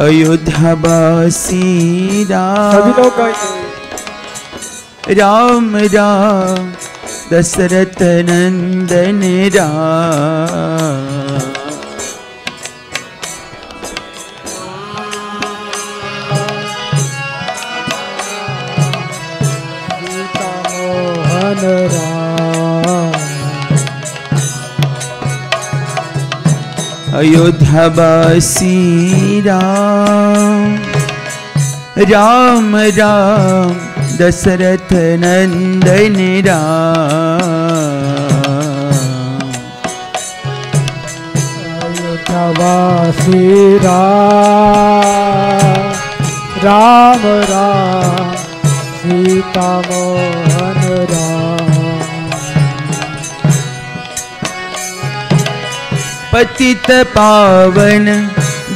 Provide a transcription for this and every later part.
अयोध्या बासी राम राम राम दशरथ नंदन राम राम अयोध्या अयोध्यावासी राम राम राम दशरथ नंदन राम राम राम राम सीता मोहन राम पतित पावन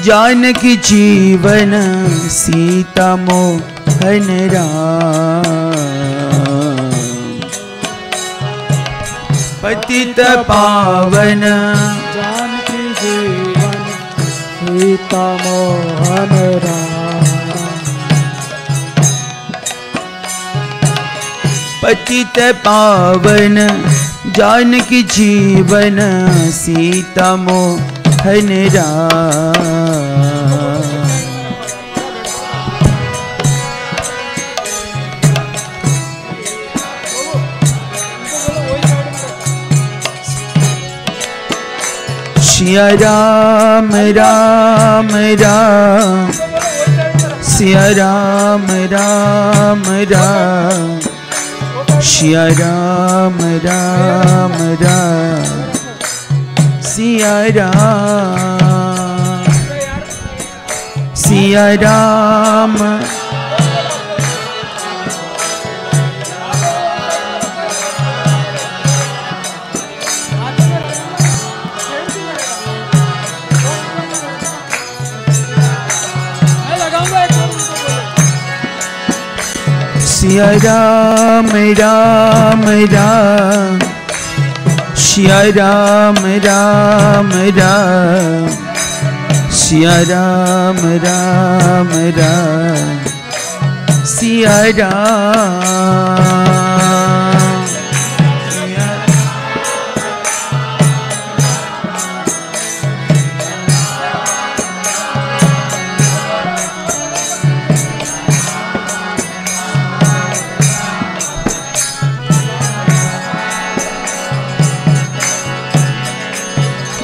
जानकी जीवन सीता मोहन राम पतित पावन जानकी जीवन सीता मोहन राम पतित पावन जानकी जीवन सीता मोहन सिया राम राम राम सिया राम राम, राम श्या Ram Ram Ram Siya Ram Siya Ram Siya Ram Ram Ram Meida, Ram Ram Ram Siya Ram Ram Ram Ram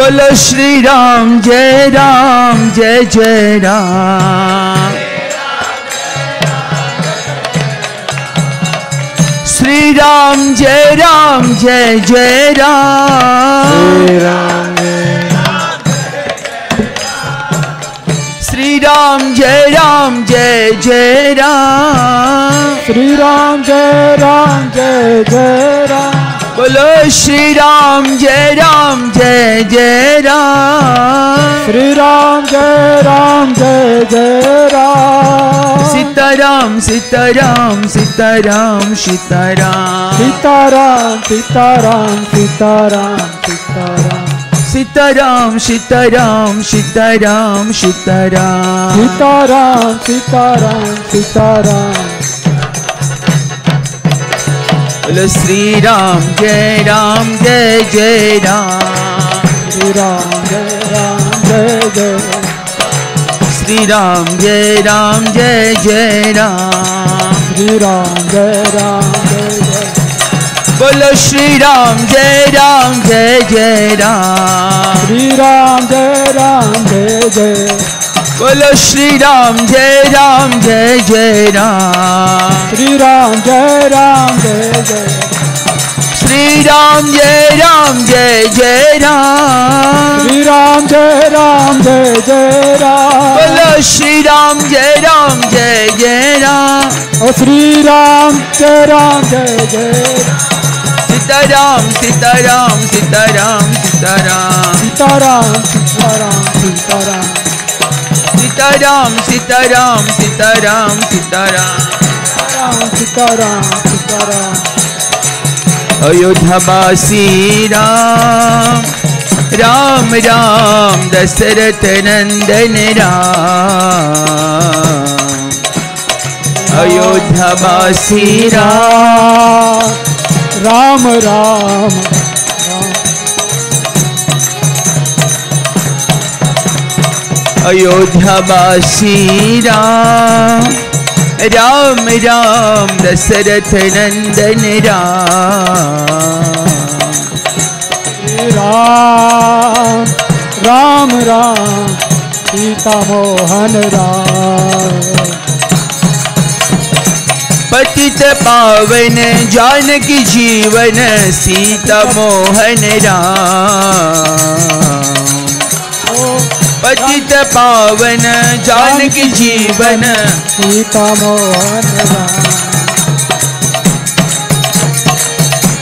বলো শ্রীরাম জয় রাম জয় জয় রাম শ্রীরাম জয় রাম জয় জয় রাম শ্রীরাম জয় রাম জয় জয় রাম শ্রীরাম জয় রাম জয় জয় রাম बोलो श्री राम जय राम जय जय राम श्री राम जय राम जय जय राम सीताराम सीताराम सीताराम सीताराम सीताराम सीताराम सीताराम सीताराम सीताराम सीताराम सीताराम सीताराम सीताराम सीताराम सीताराम राम जय राम जय जय राम श्री राम जय राम जय जय राम जय जय राम राम जय राम श्री राम जय राम जय जय राम श्री राम जय राम जय जय बोलो श्री राम जय राम जय जय राम श्री राम जय राम जय जय श्री राम जय राम जय जय राम श्री राम जय राम जय जय राम बोलो श्री राम जय राम जय जय राम श्री राम जय राम जय जय सीताराम सीताराम सीताराम सीताराम सीताराम सीताराम सीताराम सीताराम सीताराम सीताराम सीताराम सीताराम सीताराम अयोध्या वासी राम राम राम दशरथ नंदन राम अयोध्या वासी राम राम राम अयोध्या वासी राम राम राम दशरथ नंदन राम राम राम राम सीता मोहन राम पतित पावन जानकी जीवन सीता मोहन राम पावन जानक जीवन सीता मोहन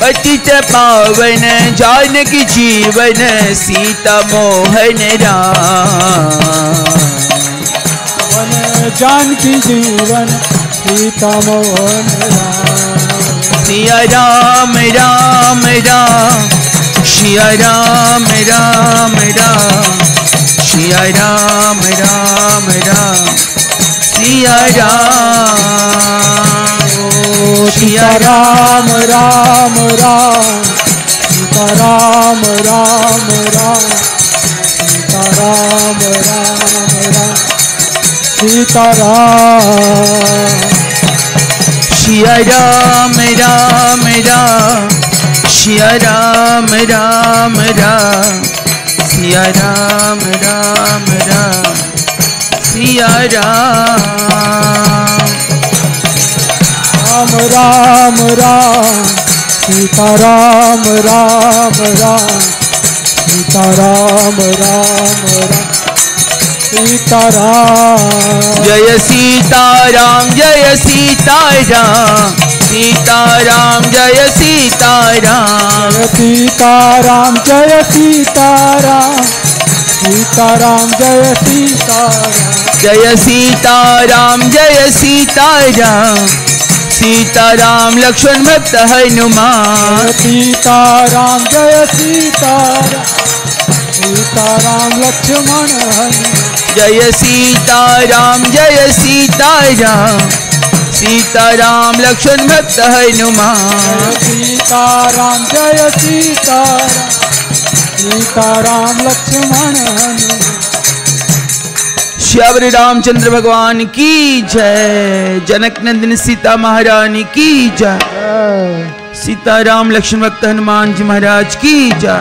पतित पावन जानक जीवन सीता मोहन राम जानकी जीवन सीता मोहन राम सिया राम राम राम शिया राम राम राम सिया राम राम राम सिया राम सिया राम राम राम सीता राम राम राम सीता राम राम राम सीता राम सिया राम राम राम सिया राम राम राम सिया राम राम राम सिया राम राम राम राम सीता राम राम राम सीता राम राम राम सीता राम जय सीता राम जय सीता राम सीताराम जय सीताराम जय सीताराम जय सीताराम सीताराम जय सीताराम जय सीताराम जय सीताराम सीताराम लक्ष्मण भक्त हनुमान सीताराम जय सीताराम सीताराम लक्ष्मण हनुमान जय सीताराम जय सीताराम सीताराम लक्ष्मण भक्त हनुमान सीताराम जय सीता सीताराम लक्ष्मण श्यावर श्यावरी रामचंद्र भगवान की जय जनक नंदन सीता महारानी की जय सीताराम लक्ष्मण भक्त हनुमान जी महाराज की जय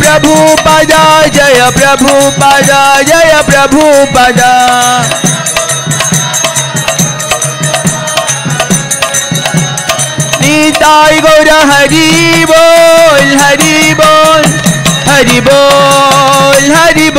प्रभु पदा जय प्रभु पदा जय प्रभु पदा नीताई गौर हरि बोल हरि बोल हरि बोल हरि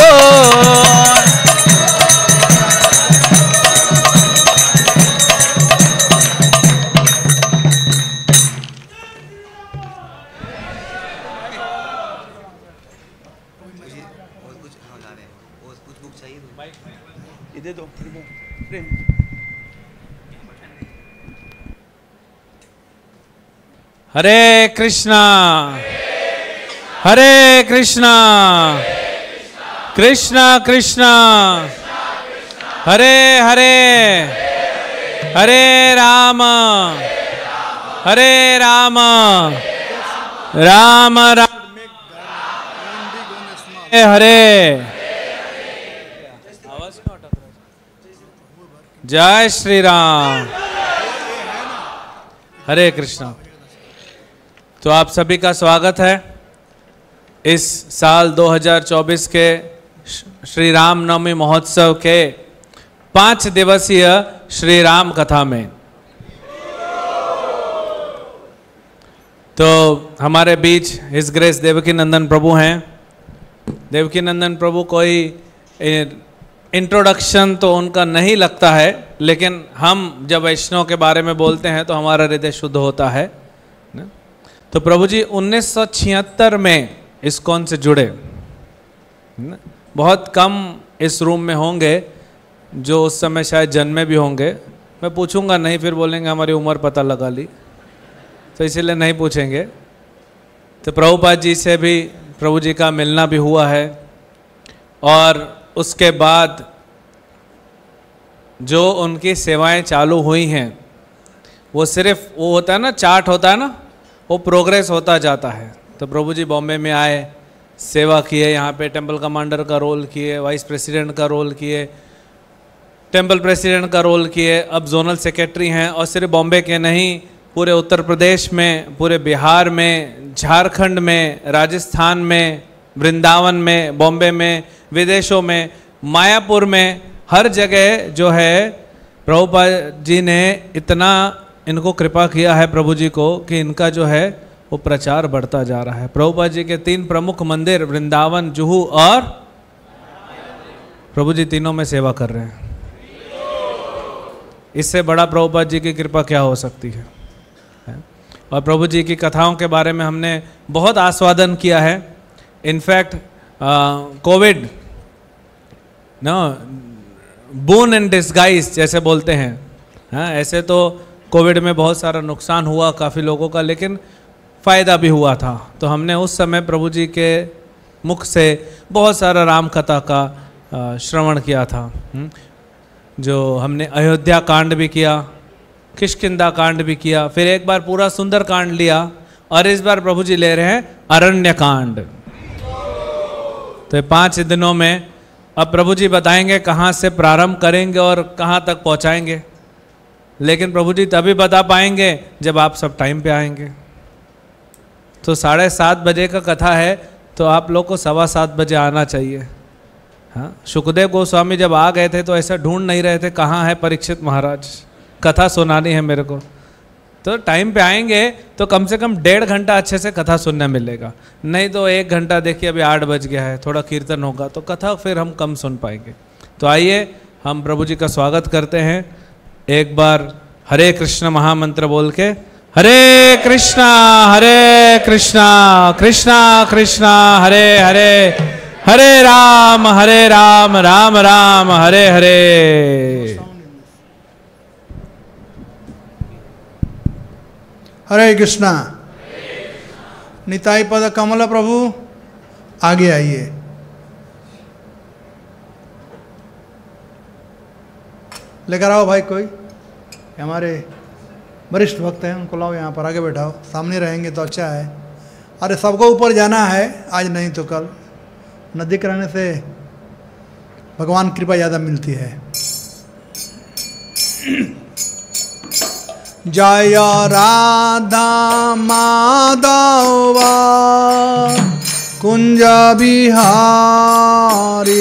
हरे कृष्णा हरे कृष्णा कृष्णा कृष्णा हरे हरे हरे राम हरे राम राम राम हरे जय श्री राम हरे कृष्णा तो आप सभी का स्वागत है इस साल 2024 के श्री राम नवमी महोत्सव के पाँच दिवसीय श्री राम कथा में तो हमारे बीच हिज ग्रेस देवकी नंदन प्रभु हैं देवकी नंदन प्रभु कोई इंट्रोडक्शन तो उनका नहीं लगता है लेकिन हम जब वैष्णव के बारे में बोलते हैं तो हमारा हृदय शुद्ध होता है तो प्रभु जी उन्नीस में कौन से जुड़े बहुत कम इस रूम में होंगे जो उस समय शायद जन्मे भी होंगे मैं पूछूंगा नहीं फिर बोलेंगे हमारी उम्र पता लगा ली तो इसीलिए नहीं पूछेंगे तो प्रभुपाद जी से भी प्रभु जी का मिलना भी हुआ है और उसके बाद जो उनकी सेवाएं चालू हुई हैं वो सिर्फ वो होता है ना चार्ट होता है ना वो प्रोग्रेस होता जाता है तो प्रभु जी बॉम्बे में आए सेवा किए यहाँ पे टेंपल कमांडर का रोल किए वाइस प्रेसिडेंट का रोल किए टेंपल प्रेसिडेंट का रोल किए अब जोनल सेक्रेटरी हैं और सिर्फ बॉम्बे के नहीं पूरे उत्तर प्रदेश में पूरे बिहार में झारखंड में राजस्थान में वृंदावन में बॉम्बे में विदेशों में मायापुर में हर जगह जो है प्रभुपा जी ने इतना इनको कृपा किया है प्रभु जी को कि इनका जो है वो प्रचार बढ़ता जा रहा है प्रभुपा जी के तीन प्रमुख मंदिर वृंदावन जुहू और प्रभु जी तीनों में सेवा कर रहे हैं इससे बड़ा प्रभुपाद जी की कृपा क्या हो सकती है और प्रभु जी की कथाओं के बारे में हमने बहुत आस्वादन किया है इनफैक्ट कोविड ना बोन एंड डिस्गाइज जैसे बोलते हैं हाँ ऐसे तो कोविड में बहुत सारा नुकसान हुआ काफ़ी लोगों का लेकिन फ़ायदा भी हुआ था तो हमने उस समय प्रभु जी के मुख से बहुत सारा राम कथा का श्रवण किया था हम्म। जो हमने अयोध्या कांड भी किया किशकिंदा कांड भी किया फिर एक बार पूरा सुंदर कांड लिया और इस बार प्रभु जी ले रहे हैं अरण्य कांड तो पाँच दिनों में अब प्रभु जी बताएंगे कहाँ से प्रारंभ करेंगे और कहाँ तक पहुँचाएंगे लेकिन प्रभु जी तभी बता पाएंगे जब आप सब टाइम पे आएंगे तो साढ़े सात बजे का कथा है तो आप लोग को सवा सात बजे आना चाहिए हाँ सुखदेव गोस्वामी जब आ गए थे तो ऐसा ढूंढ नहीं रहे थे कहाँ है परीक्षित महाराज कथा सुनानी है मेरे को तो टाइम पे आएंगे तो कम से कम डेढ़ घंटा अच्छे से कथा सुनने मिलेगा नहीं तो एक घंटा देखिए अभी आठ बज गया है थोड़ा कीर्तन होगा तो कथा फिर हम कम सुन पाएंगे तो आइए हम प्रभु जी का स्वागत करते हैं एक बार हरे कृष्ण महामंत्र बोल के हरे कृष्णा हरे कृष्णा कृष्णा कृष्णा हरे हरे हरे राम हरे राम राम राम हरे हरे हरे कृष्णा निताई पद कमल प्रभु आगे आइए लेकर आओ भाई कोई हमारे वरिष्ठ भक्त हैं उनको लाओ यहाँ पर आगे बैठाओ सामने रहेंगे तो अच्छा है अरे सबको ऊपर जाना है आज नहीं तो कल नजदीक रहने से भगवान कृपा ज़्यादा मिलती है जय राधा माधवा कुंज बिहारी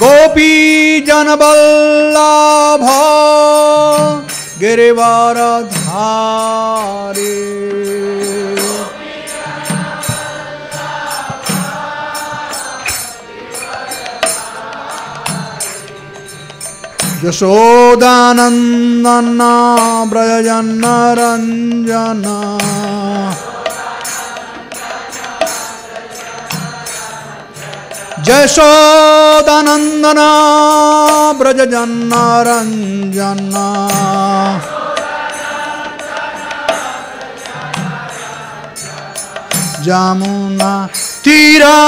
गोपी जन बल्लाभ गिरिवार धारे यशोदानन्दना ब्रजन्न जशोदनन्दना ब्रजजन्नारञ्जना जामुना तीरा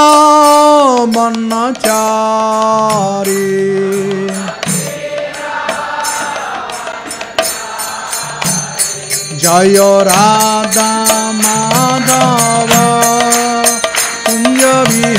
बनचारी जय राधा माधव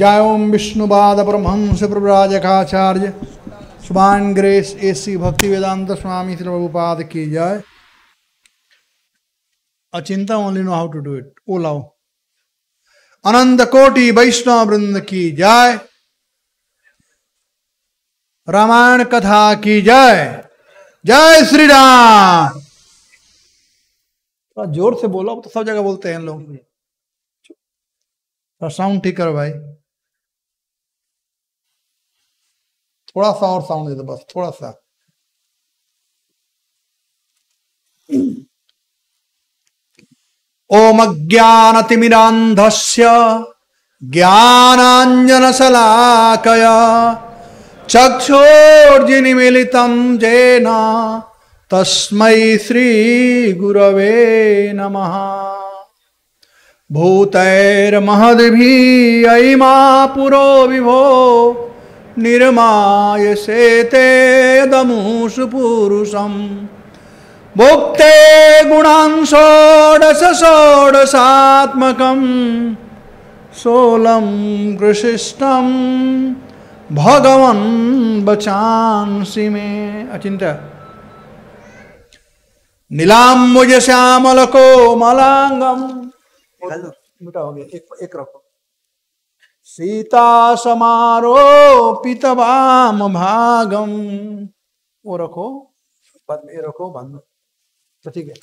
जय ओम विष्णुवाद परमहंस प्रव्राजकाचार्य स्वान ग्रेस सी भक्ति वेदांत स्वामी श्री प्रभुपाद की जय अचिंता only know how to do it ओ लाओ अनंत कोटि वैष्णव वृंद की जय रामायण कथा की जय जय श्री राम थोड़ा जोर से बोलो तो सब जगह बोलते हैं लोग और तो साउंड ठीक करो भाई थोड़ा सा और साउंड दे दो बस थोड़ा सा ओम अज्ञानतिमिरांधस्य ज्ञानांजन शलाकय चक्षुर्जिनिमिलितं जेना तस्मै गुरवे नमः भूतैर्महद्भिययिमा पुरो विभो निर्माय सेते दमुषु पुरुषम् भुक्ते गुणांषोडषोडशात्मकं सोलम कृषिष्टं भगवन् वचांसि मे अचिंत नीलांबुज अचिन्त्य मलांगम मिटाओगे एक एक रखो सीता समारो पितवाम भागम वो रखो बाद में रखो बंद तो ठीक है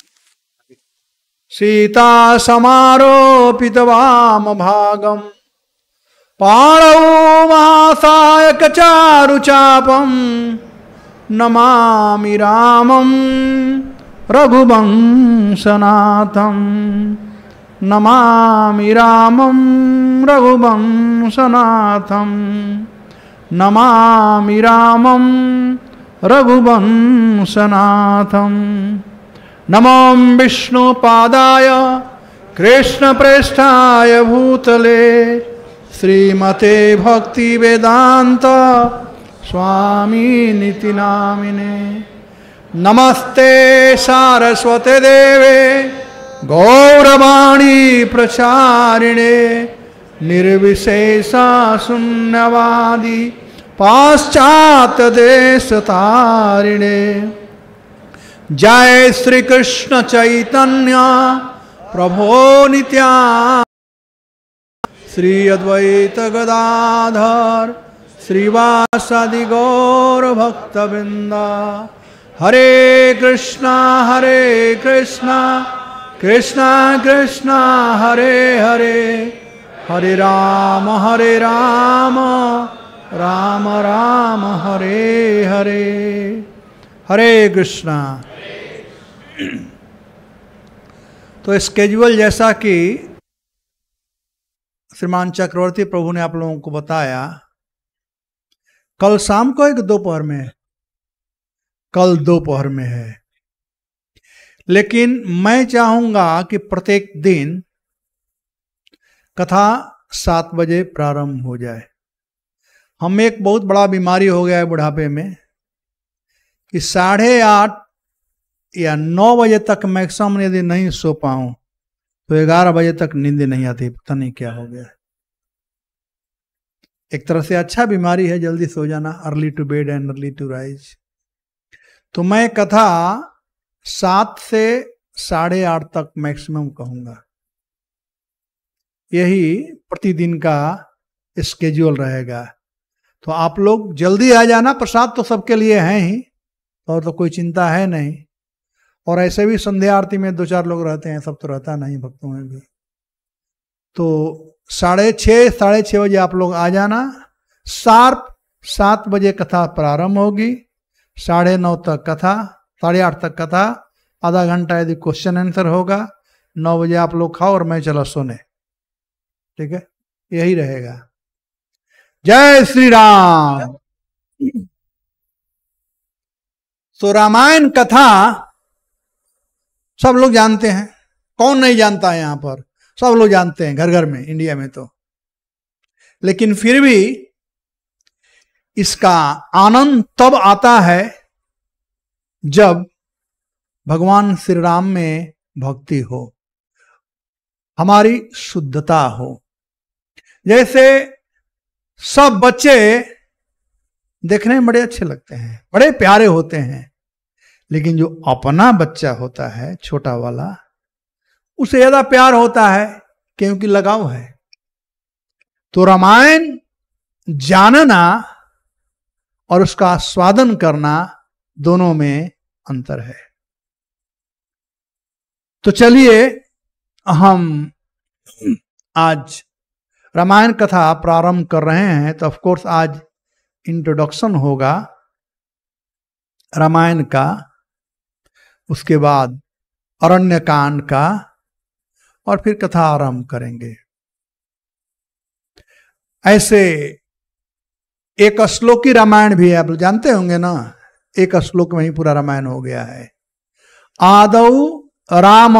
सीता समारो पितवाम भागम पाणौ महासायक चारु चापम नमामि रामं रघुवंशनाथम् नमामि रामं रघुवंशनाथं नमामि रामं रघुवंशनाथं नमों विष्णुपादाय कृष्णप्रेष्ठाय भूतले श्रीमते भक्तिवेदान्त स्वामीनिति नामिने नमस्ते सारस्वते देवे गौरवाणी प्रचारिणे निर्विशेषा शून्यवादी पाश्चात्य देश तारिणे जय श्री कृष्ण चैतन्य प्रभो नित्या श्री अद्वैत गदाधर श्रीवासादि गौर भक्तबिंदा हरे कृष्णा हरे कृष्णा कृष्णा कृष्णा हरे हरे हरे राम हरे राम राम राम हरे हरे हरे कृष्णा तो स्केजुअल जैसा कि श्रीमान चक्रवर्ती प्रभु ने आप लोगों को बताया कल शाम को एक दोपहर में कल दोपहर में है लेकिन मैं चाहूंगा कि प्रत्येक दिन कथा सात बजे प्रारंभ हो जाए हम एक बहुत बड़ा बीमारी हो गया है बुढ़ापे में कि साढ़े आठ या नौ बजे तक मैक्सिमम यदि नहीं सो पाऊं तो ग्यारह बजे तक नींद नहीं आती पता नहीं क्या हो गया एक तरह से अच्छा बीमारी है जल्दी सो जाना early to bed and early to rise तो मैं कथा सात से साढ़े आठ तक मैक्सिमम कहूँगा यही प्रतिदिन का स्केड्यूल रहेगा तो आप लोग जल्दी आ जाना प्रसाद तो सबके लिए हैं ही और तो कोई चिंता है नहीं और ऐसे भी संध्या आरती में दो चार लोग रहते हैं सब तो रहता नहीं भक्तों में भी तो साढ़े छः साढ़े छः बजे आप लोग आ जाना सार्प सात बजे कथा प्रारंभ होगी साढ़े नौ तक कथा साढ़े आठ तक का था आधा घंटा यदि क्वेश्चन आंसर होगा नौ बजे आप लोग खाओ और मैं चला सोने ठीक है यही रहेगा जय श्री राम तो रामायण कथा सब लोग जानते हैं कौन नहीं जानता है यहां पर सब लोग जानते हैं घर घर में इंडिया में तो लेकिन फिर भी इसका आनंद तब आता है जब भगवान श्री राम में भक्ति हो हमारी शुद्धता हो जैसे सब बच्चे देखने में बड़े अच्छे लगते हैं बड़े प्यारे होते हैं लेकिन जो अपना बच्चा होता है छोटा वाला उसे ज्यादा प्यार होता है क्योंकि लगाव है तो रामायण जानना और उसका स्वादन करना दोनों में अंतर है तो चलिए हम आज रामायण कथा प्रारंभ कर रहे हैं तो ऑफ कोर्स आज इंट्रोडक्शन होगा रामायण का उसके बाद अरण्य कांड का और फिर कथा आरंभ करेंगे ऐसे एक श्लोकी रामायण भी है आप जानते होंगे ना एक श्लोक में ही पूरा रामायण हो गया है आदौ राम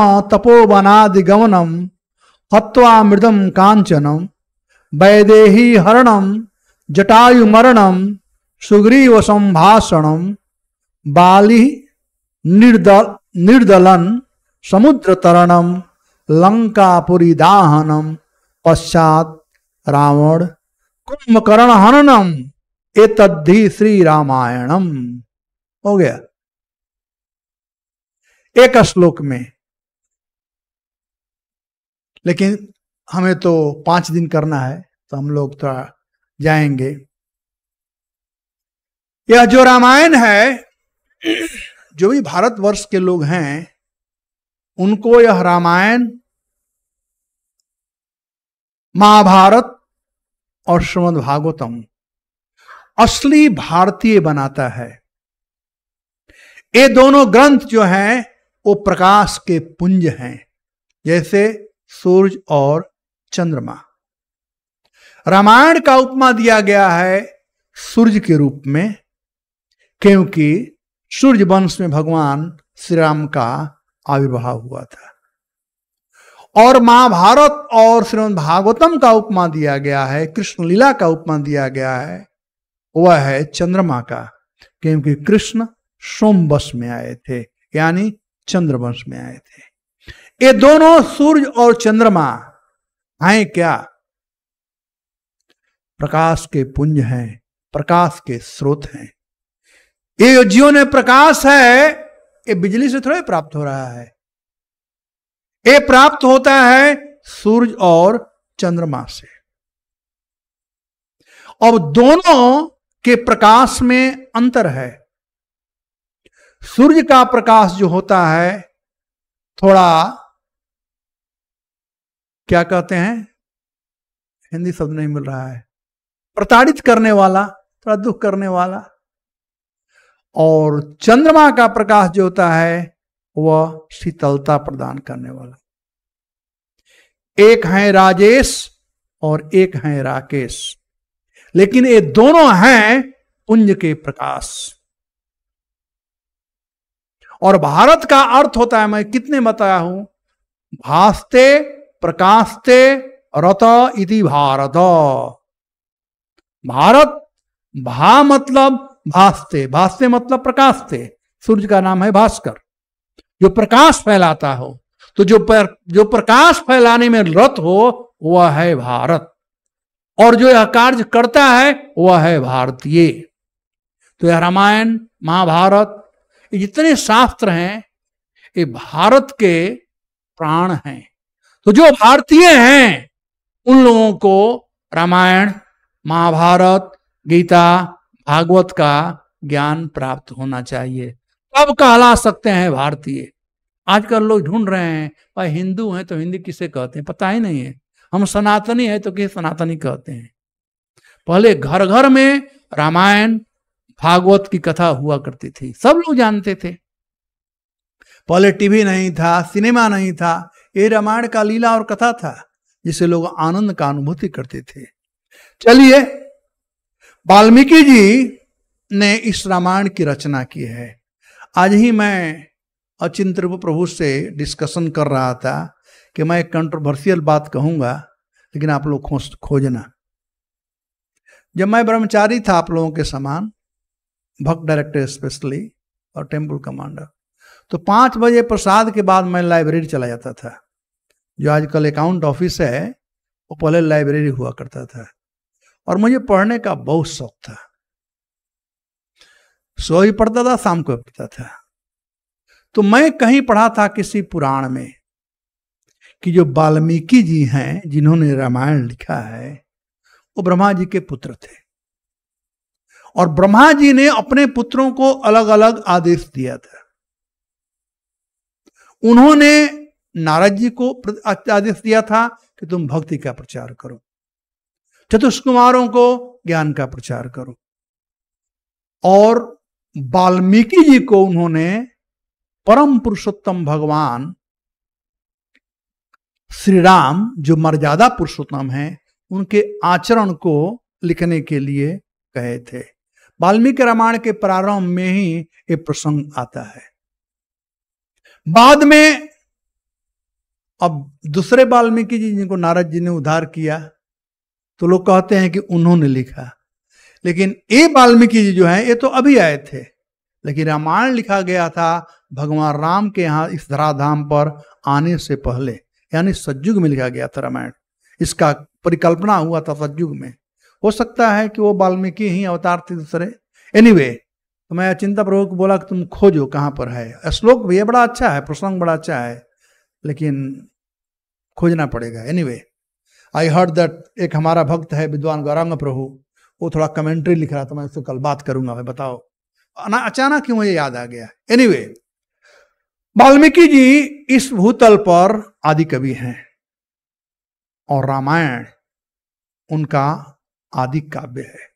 हत्वा मृदम कांचनम वैदेही हरणम जटायु मरणम सुग्रीव संभाषणम बाली निर्दल निर्दलन समुद्र तरणम लंकापुरी दाहनम पश्चात रावण कुंभकर्ण हननम ए तद्धि श्री रामायणम हो गया एक श्लोक में लेकिन हमें तो पांच दिन करना है तो हम लोग थोड़ा जाएंगे यह जो रामायण है जो भी भारतवर्ष के लोग हैं उनको यह रामायण महाभारत और श्रीमद भागवतम असली भारतीय बनाता है ये दोनों ग्रंथ जो हैं वो प्रकाश के पुंज हैं जैसे सूरज और चंद्रमा रामायण का उपमा दिया गया है सूर्य के रूप में क्योंकि सूर्य वंश में भगवान श्री राम का आविर्भाव हुआ था और महाभारत और श्रीमद भागवतम का उपमा दिया गया है कृष्ण लीला का उपमा दिया गया है वह है चंद्रमा का क्योंकि कृष्ण सोमवश में आए थे यानी चंद्रवंश में आए थे ये दोनों सूर्य और चंद्रमा हैं क्या प्रकाश के पुंज हैं प्रकाश के स्रोत हैं ये जीवन में प्रकाश है ये बिजली से थोड़ा प्राप्त हो रहा है ये प्राप्त होता है सूर्य और चंद्रमा से अब दोनों के प्रकाश में अंतर है सूर्य का प्रकाश जो होता है थोड़ा क्या कहते हैं हिंदी शब्द नहीं मिल रहा है प्रताड़ित करने वाला थोड़ा दुख करने वाला और चंद्रमा का प्रकाश जो होता है वह शीतलता प्रदान करने वाला एक है राजेश और एक है राकेश लेकिन ये दोनों हैं पुंज के प्रकाश और भारत का अर्थ होता है मैं कितने बताया हूं भास्ते प्रकाशते रत इति भारत भारत भा मतलब भास्ते भास्ते मतलब प्रकाशते सूर्य का नाम है भास्कर जो प्रकाश फैलाता हो तो जो पर, जो प्रकाश फैलाने में रत हो वह है भारत और जो यह कार्य करता है वह है भारतीय तो यह रामायण महाभारत जितने शास्त्र हैं ये भारत के प्राण हैं तो जो भारतीय हैं उन लोगों को रामायण महाभारत गीता भागवत का ज्ञान प्राप्त होना चाहिए तब कहला सकते हैं भारतीय आजकल लोग ढूंढ रहे हैं भाई हिंदू हैं तो हिंदी किसे कहते हैं पता ही नहीं है हम सनातनी है तो किसे सनातनी कहते हैं पहले घर घर में रामायण भागवत की कथा हुआ करती थी सब लोग जानते थे पहले टीवी नहीं था सिनेमा नहीं था ये रामायण का लीला और कथा था जिसे लोग आनंद का अनुभूति करते थे चलिए वाल्मीकि जी ने इस रामायण की रचना की है आज ही मैं अचिंत प्रभु से डिस्कशन कर रहा था कि मैं एक कंट्रोवर्सियल बात कहूंगा लेकिन आप लोग खोजना जब मैं ब्रह्मचारी था आप लोगों के समान भक्त डायरेक्टर स्पेशली और टेम्पल कमांडर तो पाँच बजे प्रसाद के बाद मैं लाइब्रेरी चला जाता था जो आजकल अकाउंट ऑफिस है वो पहले लाइब्रेरी हुआ करता था और मुझे पढ़ने का बहुत शौक था सो ही पढ़ता था शाम को पढ़ता था तो मैं कहीं पढ़ा था किसी पुराण में कि जो वाल्मीकि जी हैं जिन्होंने रामायण लिखा है वो ब्रह्मा जी के पुत्र थे और ब्रह्मा जी ने अपने पुत्रों को अलग अलग आदेश दिया था उन्होंने नारद जी को आदेश दिया था कि तुम भक्ति का प्रचार करो चतुष्कुमारों को ज्ञान का प्रचार करो और वाल्मीकि जी को उन्होंने परम पुरुषोत्तम भगवान श्री राम जो मर्यादा पुरुषोत्तम है उनके आचरण को लिखने के लिए कहे थे वाल्मीकि रामायण के प्रारंभ में ही ये प्रसंग आता है बाद में अब दूसरे वाल्मीकि जी जिनको नारद जी ने उद्धार किया तो लोग कहते हैं कि उन्होंने लिखा लेकिन ये वाल्मीकि जी जो है ये तो अभी आए थे लेकिन रामायण लिखा गया था भगवान राम के यहां इस धराधाम पर आने से पहले यानी सज्जुग में लिखा गया था रामायण इसका परिकल्पना हुआ था सज्जुग में हो सकता है कि वो वाल्मीकि ही अवतार थे दूसरे एनी anyway, तो मैं चिंता प्रभु को बोला कि तुम खोजो कहाँ पर है श्लोक भी है बड़ा अच्छा है प्रसंग बड़ा अच्छा है लेकिन खोजना पड़ेगा anyway I heard that एक हमारा भक्त है विद्वान गौरांग प्रभु वो थोड़ा कमेंट्री लिख रहा था मैं उससे कल बात करूंगा भाई बताओ ना अचानक क्यों ये याद आ गया एनी वे वाल्मीकि जी इस भूतल पर आदि कवि हैं और रामायण उनका आदि काव्य है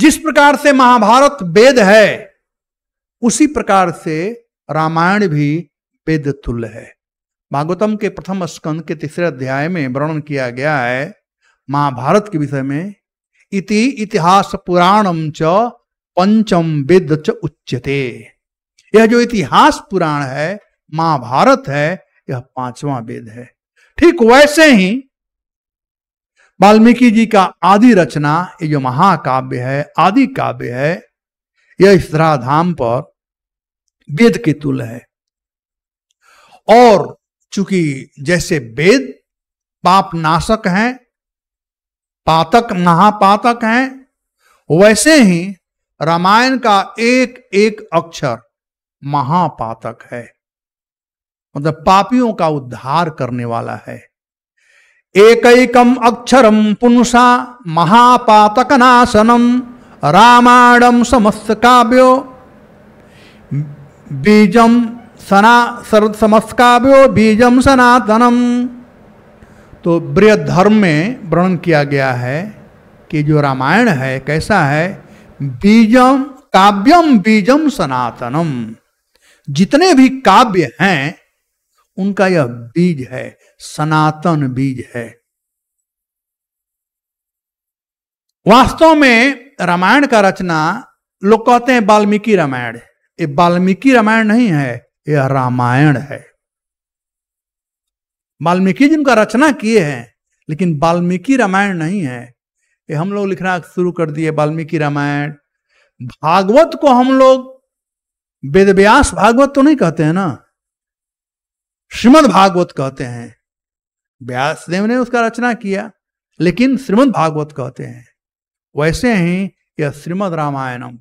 जिस प्रकार से महाभारत वेद है उसी प्रकार से रामायण भी वेद तुल्य है भागवतम के प्रथम स्कंद के तीसरे अध्याय में वर्णन किया गया है महाभारत के विषय में इति इतिहास पुराणम च पंचम वेद च उच्यते यह जो इतिहास पुराण है महाभारत है यह पांचवा वेद है ठीक वैसे ही वाल्मीकि जी का आदि रचना ये जो महाकाव्य है आदि काव्य है यह धाम पर वेद के तुल है और चूंकि जैसे वेद पाप नाशक हैं पातक महापातक हैं वैसे ही रामायण का एक एक अक्षर महापातक है मतलब पापियों का उद्धार करने वाला है एक अक्षरम पुंसा महापातकनाशनम रामायणम समस्त काव्यो बीजम सना समस्त काव्यो बीजम सनातनम तो धर्म में वर्णन किया गया है कि जो रामायण है कैसा है बीजम काव्यम बीजम सनातनम जितने भी काव्य हैं उनका यह बीज है सनातन बीज है वास्तव में रामायण का रचना लोग कहते हैं वाल्मीकि रामायण ये वाल्मीकि रामायण नहीं है यह रामायण है वाल्मीकि जिनका रचना किए हैं लेकिन वाल्मीकि रामायण नहीं है ये हम लोग लिखना शुरू कर दिए वाल्मीकि रामायण भागवत को हम लोग वेद भागवत तो नहीं कहते हैं ना श्रीमद भागवत कहते हैं देव ने उसका रचना किया लेकिन श्रीमद भागवत कहते हैं वैसे ही यह श्रीमद रामायणम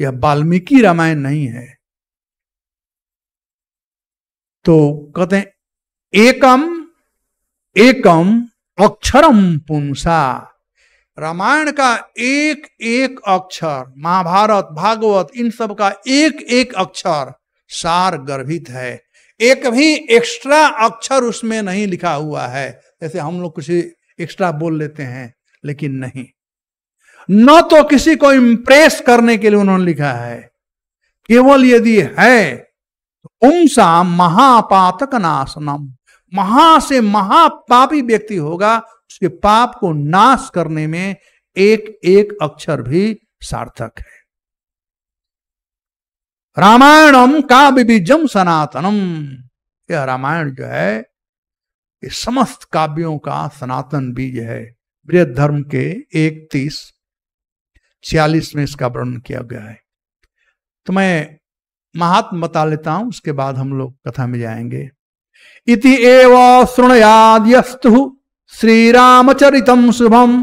यह वाल्मीकि रामायण नहीं है तो कहते हैं एकम एकम अक्षरम पुंसा रामायण का एक एक अक्षर महाभारत भागवत इन सब का एक एक अक्षर सार गर्भित है एक भी एक्स्ट्रा अक्षर उसमें नहीं लिखा हुआ है जैसे हम लोग कुछ एक्स्ट्रा बोल लेते हैं लेकिन नहीं न तो किसी को इंप्रेस करने के लिए उन्होंने लिखा है केवल यदि है तो उमसा महापातक नाशनम महा से महापापी व्यक्ति होगा उसके पाप को नाश करने में एक एक अक्षर भी सार्थक है रामायणम का बीबीजम सनातनम यह रामायण जो है ये समस्त काव्यों का सनातन बीज है बृहद धर्म के एक तीस छियालीस में इसका वर्णन किया गया है तो मैं महात्म बता लेता हूं उसके बाद हम लोग कथा में जाएंगे इति एव श्री श्रीरामचरितम शुभम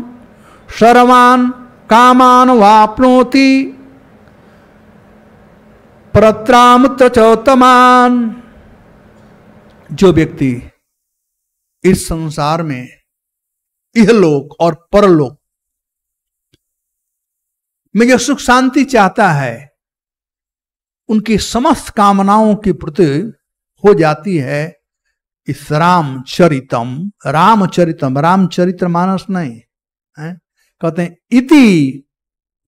शर्वान कामान वापनोती प्रत्राम तचौतमान जो व्यक्ति इस संसार में इहलोक और परलोक में जो सुख शांति चाहता है उनकी समस्त कामनाओं के प्रति हो जाती है इस रामचरितम रामचरितम रामचरित्र मानस नहीं है कहते हैं इति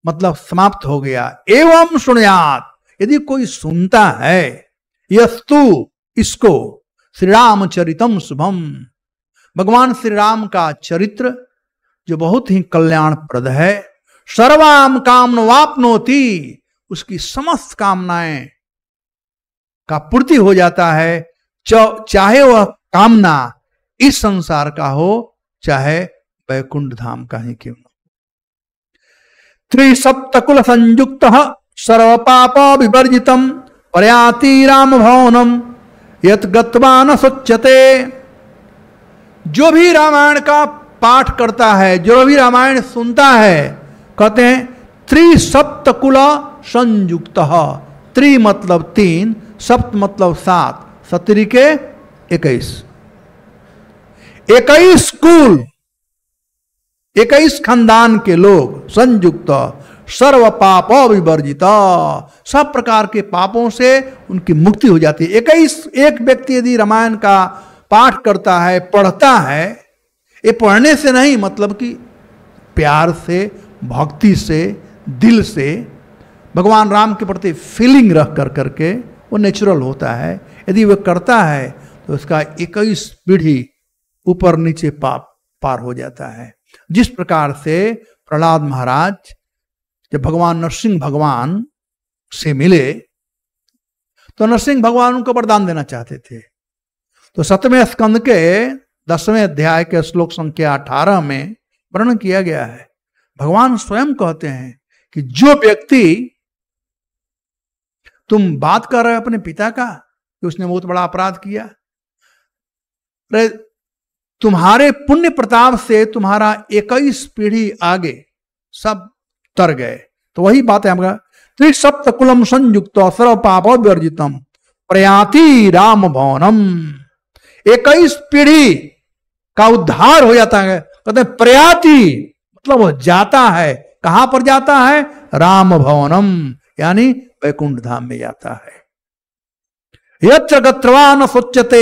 मतलब समाप्त हो गया एवं सुनयात यदि कोई सुनता है यस्तु इसको श्री राम चरितम शुभम भगवान श्री राम का चरित्र जो बहुत ही कल्याणप्रद है सर्वाम कामन वापनोती उसकी समस्त कामनाएं का पूर्ति हो जाता है चाहे वह कामना इस संसार का हो चाहे वैकुंठ धाम का ही क्यों त्रिसप्तकुल संयुक्त सर्व पाप विवर्जित प्रयाति राम भवनम यत गत्वा जो भी रामायण का पाठ करता है जो भी रामायण सुनता है कहते हैं त्रिसप्तकुल संयुक्त त्रि मतलब तीन सप्त मतलब सात सत्री के इक्कीस इक्कीस कुल इक्कीस खानदान के लोग संयुक्त सर्व पाप अविवर्जित सब प्रकार के पापों से उनकी मुक्ति हो जाती है एक ही एक व्यक्ति यदि रामायण का पाठ करता है पढ़ता है ये पढ़ने से नहीं मतलब कि प्यार से भक्ति से दिल से भगवान राम के प्रति फीलिंग रख कर करके वो नेचुरल होता है यदि वह करता है तो उसका इक्कीस पीढ़ी ऊपर नीचे पाप पार हो जाता है जिस प्रकार से प्रहलाद महाराज जब भगवान नरसिंह भगवान से मिले तो नरसिंह भगवान उनको वरदान देना चाहते थे तो सतवें स्कंद के दसवें अध्याय के श्लोक संख्या अठारह में वर्णन किया गया है भगवान स्वयं कहते हैं कि जो व्यक्ति तुम बात कर रहे हो अपने पिता का कि उसने बहुत बड़ा अपराध किया अरे तुम्हारे पुण्य प्रताप से तुम्हारा इक्कीस पीढ़ी आगे सब तर गए तो वही बात है हमारा कुलम संयुक्त सर्व पाप वर्जितम प्रयाति राम भवनम इक्कीस पीढ़ी का उद्धार हो जाता है कहते हैं प्रयाति मतलब जाता है कहां पर जाता है राम भवनम यानी वैकुंठ धाम में जाता है यत्र गत्रवा न सोचते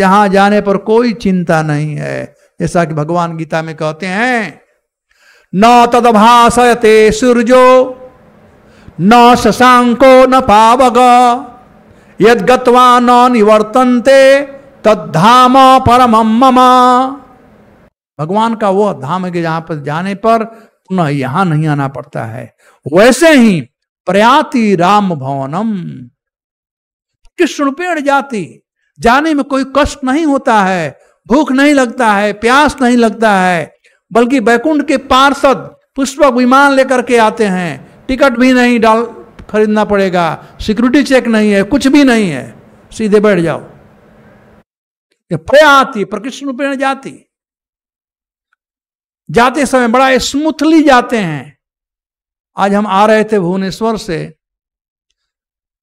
जहां जाने पर कोई चिंता नहीं है जैसा कि भगवान गीता में कहते हैं न तदभाषयते सूर्यो न शशांको न पावग यद गत्वा न निवर्तनते तद्धाम परम मम भगवान का वो धाम है कि जहां पर जाने पर पुनः यहां नहीं आना पड़ता है वैसे ही प्रयाति राम भवनम पेड़ जाति जाने में कोई कष्ट नहीं होता है भूख नहीं लगता है प्यास नहीं लगता है बल्कि बैकुंठ के पार्षद पुष्पक विमान लेकर के आते हैं टिकट भी नहीं डाल खरीदना पड़ेगा सिक्योरिटी चेक नहीं है कुछ भी नहीं है सीधे बैठ जाओ ये आती प्रकृष्ण रूपेण जाती जाते समय बड़ा स्मूथली जाते हैं आज हम आ रहे थे भुवनेश्वर से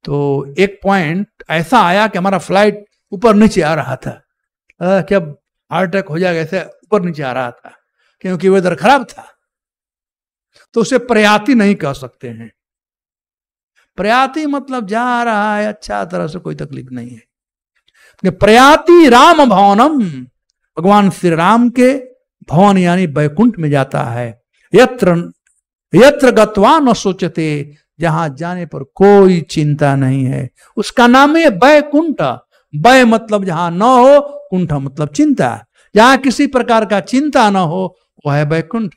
तो एक पॉइंट ऐसा आया कि हमारा फ्लाइट ऊपर नीचे आ रहा था क्या हार्ट अटैक हो जाएगा ऐसे ऊपर नीचे आ रहा था क्योंकि वेदर खराब था तो उसे प्रयाति नहीं कह सकते हैं प्रयाति मतलब जा रहा है अच्छा तरह से कोई तकलीफ नहीं है प्रयाति राम भवनम भगवान श्री राम के भवन यानी बैकुंठ में जाता है यत्र यत्र गत्वा न सोचते जहां जाने पर कोई चिंता नहीं है उसका नाम है बैकुंठ वय मतलब जहां न हो कुंठ मतलब चिंता जहां किसी प्रकार का चिंता न हो वो है बैकुंठ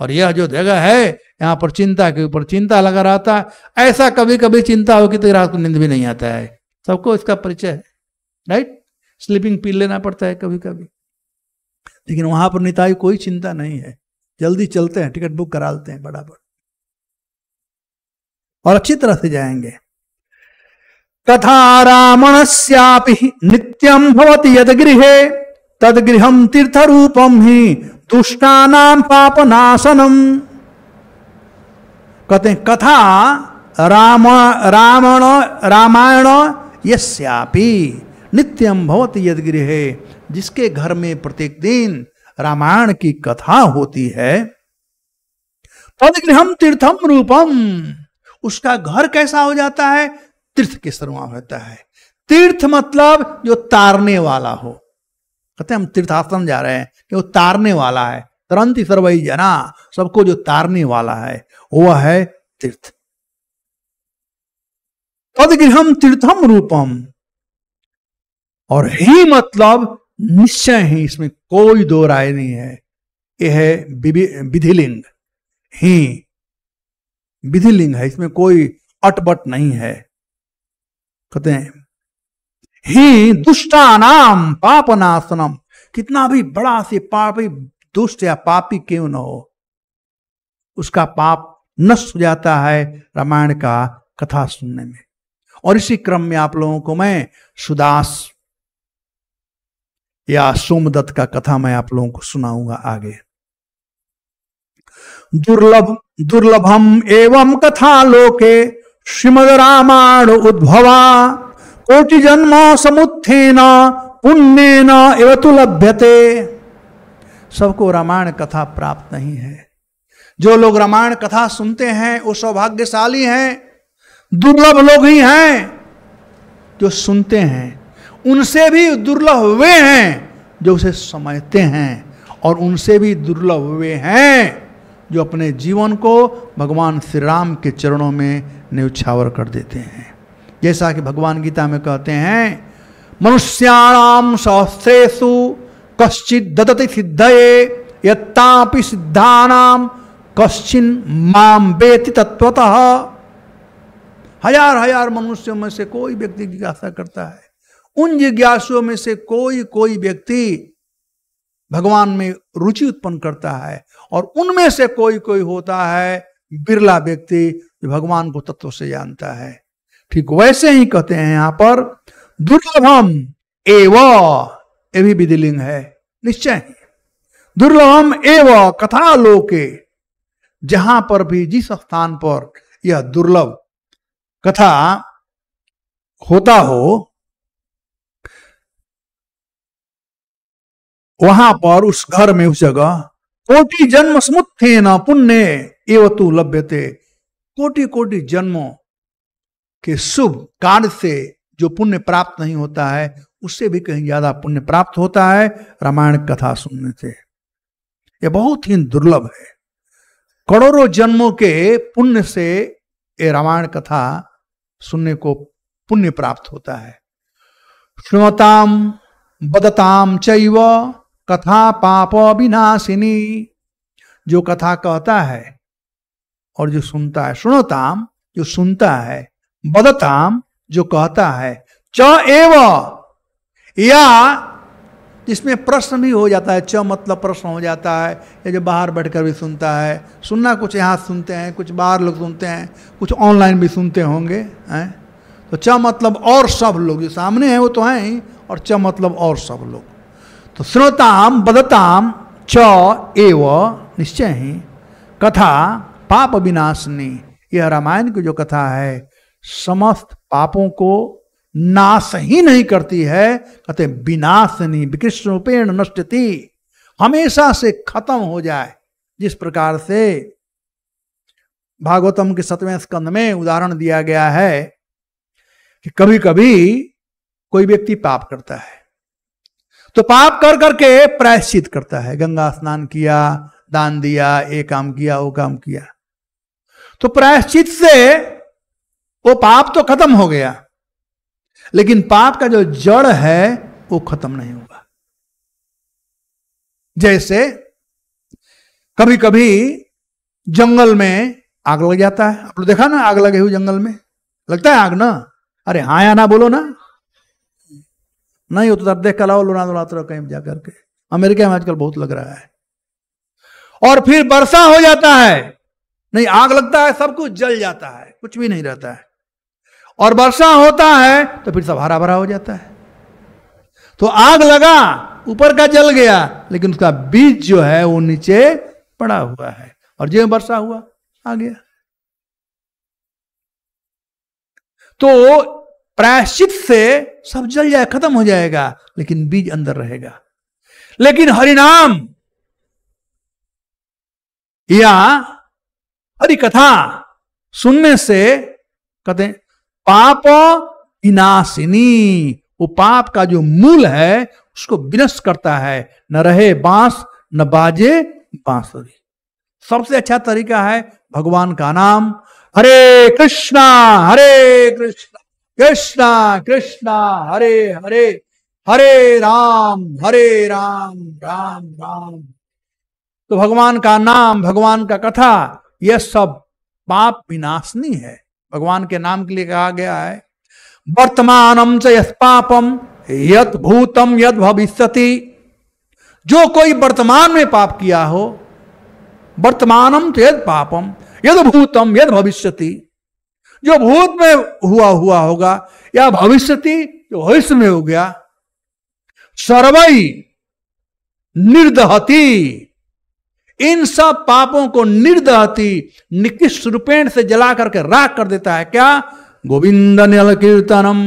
और यह जो जगह है यहाँ पर चिंता के ऊपर चिंता लगा रहता है ऐसा कभी कभी चिंता कि तो रात को नींद भी नहीं आता है सबको इसका परिचय है राइट स्लीपिंग पी लेना पड़ता है कभी कभी लेकिन वहां पर निताई कोई चिंता नहीं है जल्दी चलते हैं टिकट बुक करा लेते हैं बराबर और अच्छी तरह से जाएंगे तथा रावण नित्यम भवती यद गृह तद गृह तीर्थ रूपम ही तुष्टानाम पापनाशनम कहते हैं कथा राम रावण रामायण यश्यापी नित्यम भवत यदगृह जिसके घर में प्रत्येक दिन रामायण की कथा होती है तदगृहम तीर्थम रूपम उसका घर कैसा हो जाता है तीर्थ के समान होता है तीर्थ मतलब जो तारने वाला हो कहते हम तीर्थासन जा रहे हैं कि वो तारने वाला है तरंत ही सर्वई जना सबको जो तारने वाला है वह है तीर्थ तदगृहम तीर्थम रूपम और ही मतलब निश्चय ही इसमें कोई दो राय नहीं है यह है विधिलिंग ही विधिलिंग है इसमें कोई अटबट नहीं है कहते हैं ही दुष्टानाम पापनाशनम कितना भी बड़ा से पापी दुष्ट या पापी क्यों न हो उसका पाप नष्ट हो जाता है रामायण का कथा सुनने में और इसी क्रम में आप लोगों को मैं सुदास या सोमदत्त का कथा मैं आप लोगों को सुनाऊंगा आगे दुर्लभ दुर्लभम एवं कथा लोके श्रीमद रामायण उद्भवा कोटि जन्मा समुत्थेना पुण्यना एवतु लभ्यते सबको रामायण कथा प्राप्त नहीं है जो लोग रामायण कथा सुनते हैं वो सौभाग्यशाली हैं दुर्लभ लोग ही हैं जो सुनते हैं उनसे भी दुर्लभ वे हैं जो उसे समझते हैं और उनसे भी दुर्लभ वे हैं जो अपने जीवन को भगवान श्री राम के चरणों में न्यौछावर कर देते हैं जैसा कि भगवान गीता में कहते हैं मनुष्याणाम सहस्रेशु कश्चित ददति सिद्धये यत्तापि सिद्धानाम कश्चिन माम बेति तत्वतः हजार हजार मनुष्यों में से कोई व्यक्ति जिज्ञासा करता है उन जिज्ञासुओं में से कोई कोई व्यक्ति भगवान में रुचि उत्पन्न करता है और उनमें से कोई कोई होता है बिरला व्यक्ति जो भगवान को तत्व से जानता है ठीक वैसे ही कहते हैं यहां पर दुर्लभम एव ये भी विधिलिंग है निश्चय दुर्लभम एव कथा लोके जहां पर भी जिस स्थान पर यह दुर्लभ कथा होता हो वहां पर उस घर में उस जगह कोटि जन्म समुत्थे न पुण्य एवं तू लभ्य थे कोटि कोटि जन्मों कि शुभ कार्य से जो पुण्य प्राप्त नहीं होता है उससे भी कहीं ज्यादा पुण्य प्राप्त होता है रामायण कथा सुनने से यह बहुत ही दुर्लभ है करोड़ों जन्मों के पुण्य से ये रामायण कथा सुनने को पुण्य प्राप्त होता है श्रोताम बदताम चैव कथा पाप अविनाशिनी जो कथा कहता है और जो सुनता है श्रोताम जो सुनता है बदताम जो कहता है च एव या जिसमें प्रश्न भी हो जाता है च मतलब प्रश्न हो जाता है या जो बाहर बैठकर भी सुनता है सुनना कुछ यहाँ सुनते हैं कुछ बाहर लोग सुनते हैं कुछ ऑनलाइन भी सुनते होंगे हैं तो च मतलब और सब लोग जो सामने हैं वो तो हैं ही और च मतलब और सब लोग तो श्रोताम बदताम च एव निश्चय ही कथा पाप विनाशनी यह रामायण की जो कथा है समस्त पापों को नाश ही नहीं करती है कहते विनाशनी विकृष्ण रूपेण नष्टति हमेशा से खत्म हो जाए जिस प्रकार से भागवतम के सतवें स्कंद में उदाहरण दिया गया है कि कभी कभी कोई व्यक्ति पाप करता है तो पाप कर करके प्रायश्चित करता है गंगा स्नान किया दान दिया ये काम किया वो काम किया तो प्रायश्चित से वो पाप तो खत्म हो गया लेकिन पाप का जो जड़ है वो खत्म नहीं होगा जैसे कभी कभी जंगल में आग लग जाता है आप लोग देखा ना आग लगे हुए जंगल में लगता है आग ना अरे हाँ या ना बोलो ना नहीं हो तो देख कर लाओ लोना दोना कहीं जा करके अमेरिका में आजकल बहुत लग रहा है और फिर वर्षा हो जाता है नहीं आग लगता है सब कुछ जल जाता है कुछ भी नहीं रहता है और वर्षा होता है तो फिर सब हरा भरा हो जाता है तो आग लगा ऊपर का जल गया लेकिन उसका बीज जो है वो नीचे पड़ा हुआ है और जो वर्षा हुआ आ गया तो प्रायश्चित से सब जल जाए खत्म हो जाएगा लेकिन बीज अंदर रहेगा लेकिन हरिनाम या हरिकथा कथा सुनने से कहते पाप विनाशिनी वो पाप का जो मूल है उसको विनष्ट करता है न रहे बांस न बाजे बांसुरी सबसे अच्छा तरीका है भगवान का नाम हरे कृष्णा हरे कृष्णा कृष्णा कृष्णा हरे हरे हरे राम हरे राम राम राम तो भगवान का नाम भगवान का कथा यह सब पाप विनाशनी है भगवान के नाम के लिए कहा गया है वर्तमानम से यथ पापम यद भूतम यद भविष्यति जो कोई वर्तमान में पाप किया हो वर्तमानम यद पापम यद भूतम यद भविष्यति जो भूत में हुआ हुआ होगा या भविष्यति जो भविष्य में हो गया सर्वई निर्दहती इन सब पापों को निर्दहती निकिस रूपेण से जला करके राख कर देता है क्या गोविंद नल कीर्तनम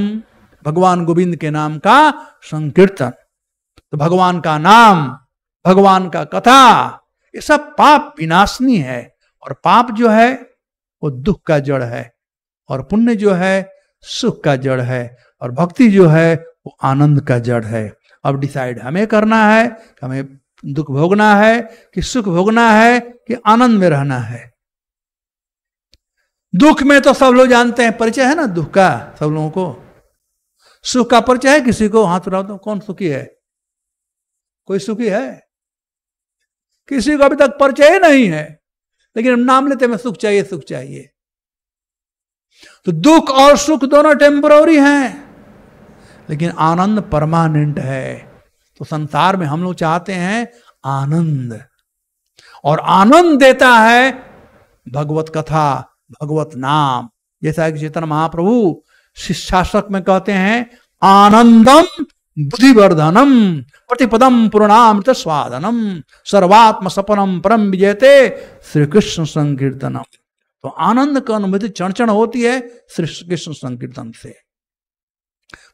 भगवान गोविंद के नाम का संकीर्तन तो भगवान का नाम भगवान का कथा ये सब पाप विनाशनी है और पाप जो है वो दुख का जड़ है और पुण्य जो है सुख का जड़ है और भक्ति जो है वो आनंद का जड़ है अब डिसाइड हमें करना है कि हमें दुख भोगना है कि सुख भोगना है कि आनंद में रहना है दुख में तो सब लोग जानते हैं परिचय है ना दुख का सब लोगों को सुख का परिचय है किसी को हाथ उठा दो तो कौन सुखी है कोई सुखी है किसी को अभी तक परिचय ही नहीं है लेकिन हम नाम लेते हैं सुख चाहिए सुख चाहिए तो दुख और सुख दोनों टेम्पररी हैं लेकिन आनंद परमानेंट है तो संसार में हम लोग चाहते हैं आनंद और आनंद देता है भगवत कथा भगवत नाम जैसा कि चेतन महाप्रभु शिक्षाशक में कहते हैं आनंदम बुद्धिवर्धनम प्रतिपदम पूर्णाम स्वादनम सर्वात्म सपनम परम विजयते श्री कृष्ण संकीर्तनम तो आनंद का अनुभूति चणचण होती है श्री कृष्ण संकीर्तन से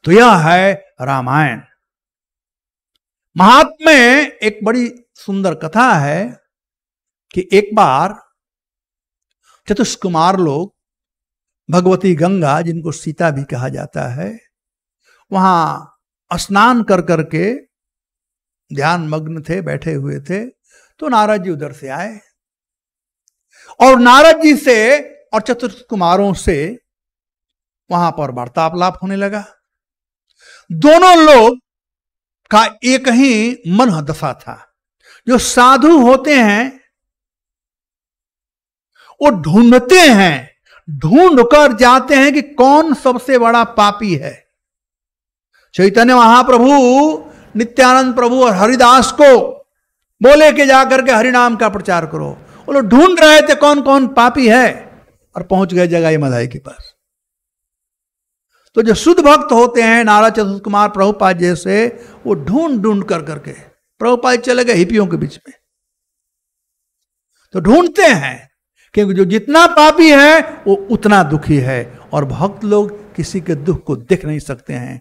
तो यह है रामायण महात्मा एक बड़ी सुंदर कथा है कि एक बार चतुष्कुमार लोग भगवती गंगा जिनको सीता भी कहा जाता है वहां स्नान कर करके ध्यान मग्न थे बैठे हुए थे तो नारद जी उधर से आए और नारद जी से और चतुष्कुमारों से वहां पर वार्तालाप होने लगा दोनों लोग का एक ही मन दशा था जो साधु होते हैं वो ढूंढते हैं ढूंढ कर जाते हैं कि कौन सबसे बड़ा पापी है चैतन्य महाप्रभु नित्यानंद प्रभु और हरिदास को बोले के जाकर के हरिनाम का प्रचार करो वो लोग ढूंढ रहे थे कौन कौन पापी है और पहुंच गए जगह मधाई के पास तो जो शुद्ध भक्त होते हैं नारा चतुर्थ कुमार प्रभुपाद जैसे वो ढूंढ ढूंढ कर करके प्रभुपाद चले गए हिपियों के बीच में तो ढूंढते हैं क्योंकि जो जितना पापी है वो उतना दुखी है और भक्त लोग किसी के दुख को देख नहीं सकते हैं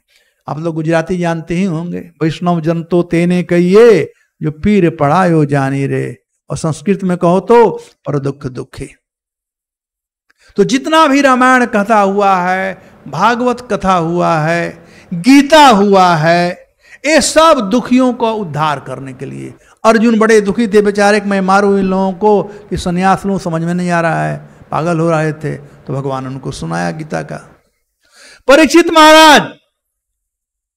आप लोग गुजराती जानते ही होंगे वैष्णव जन तो तेने कहिए जो पीर पढ़ाए जानी रे और संस्कृत में कहो तो पर दुख दुखी तो जितना भी रामायण कहता हुआ है भागवत कथा हुआ है गीता हुआ है ये सब दुखियों को उद्धार करने के लिए अर्जुन बड़े दुखी थे बेचारे कि मैं मारूँ इन लोगों को कि संन्यास लूँ समझ में नहीं आ रहा है पागल हो रहे थे तो भगवान उनको सुनाया गीता का परीक्षित महाराज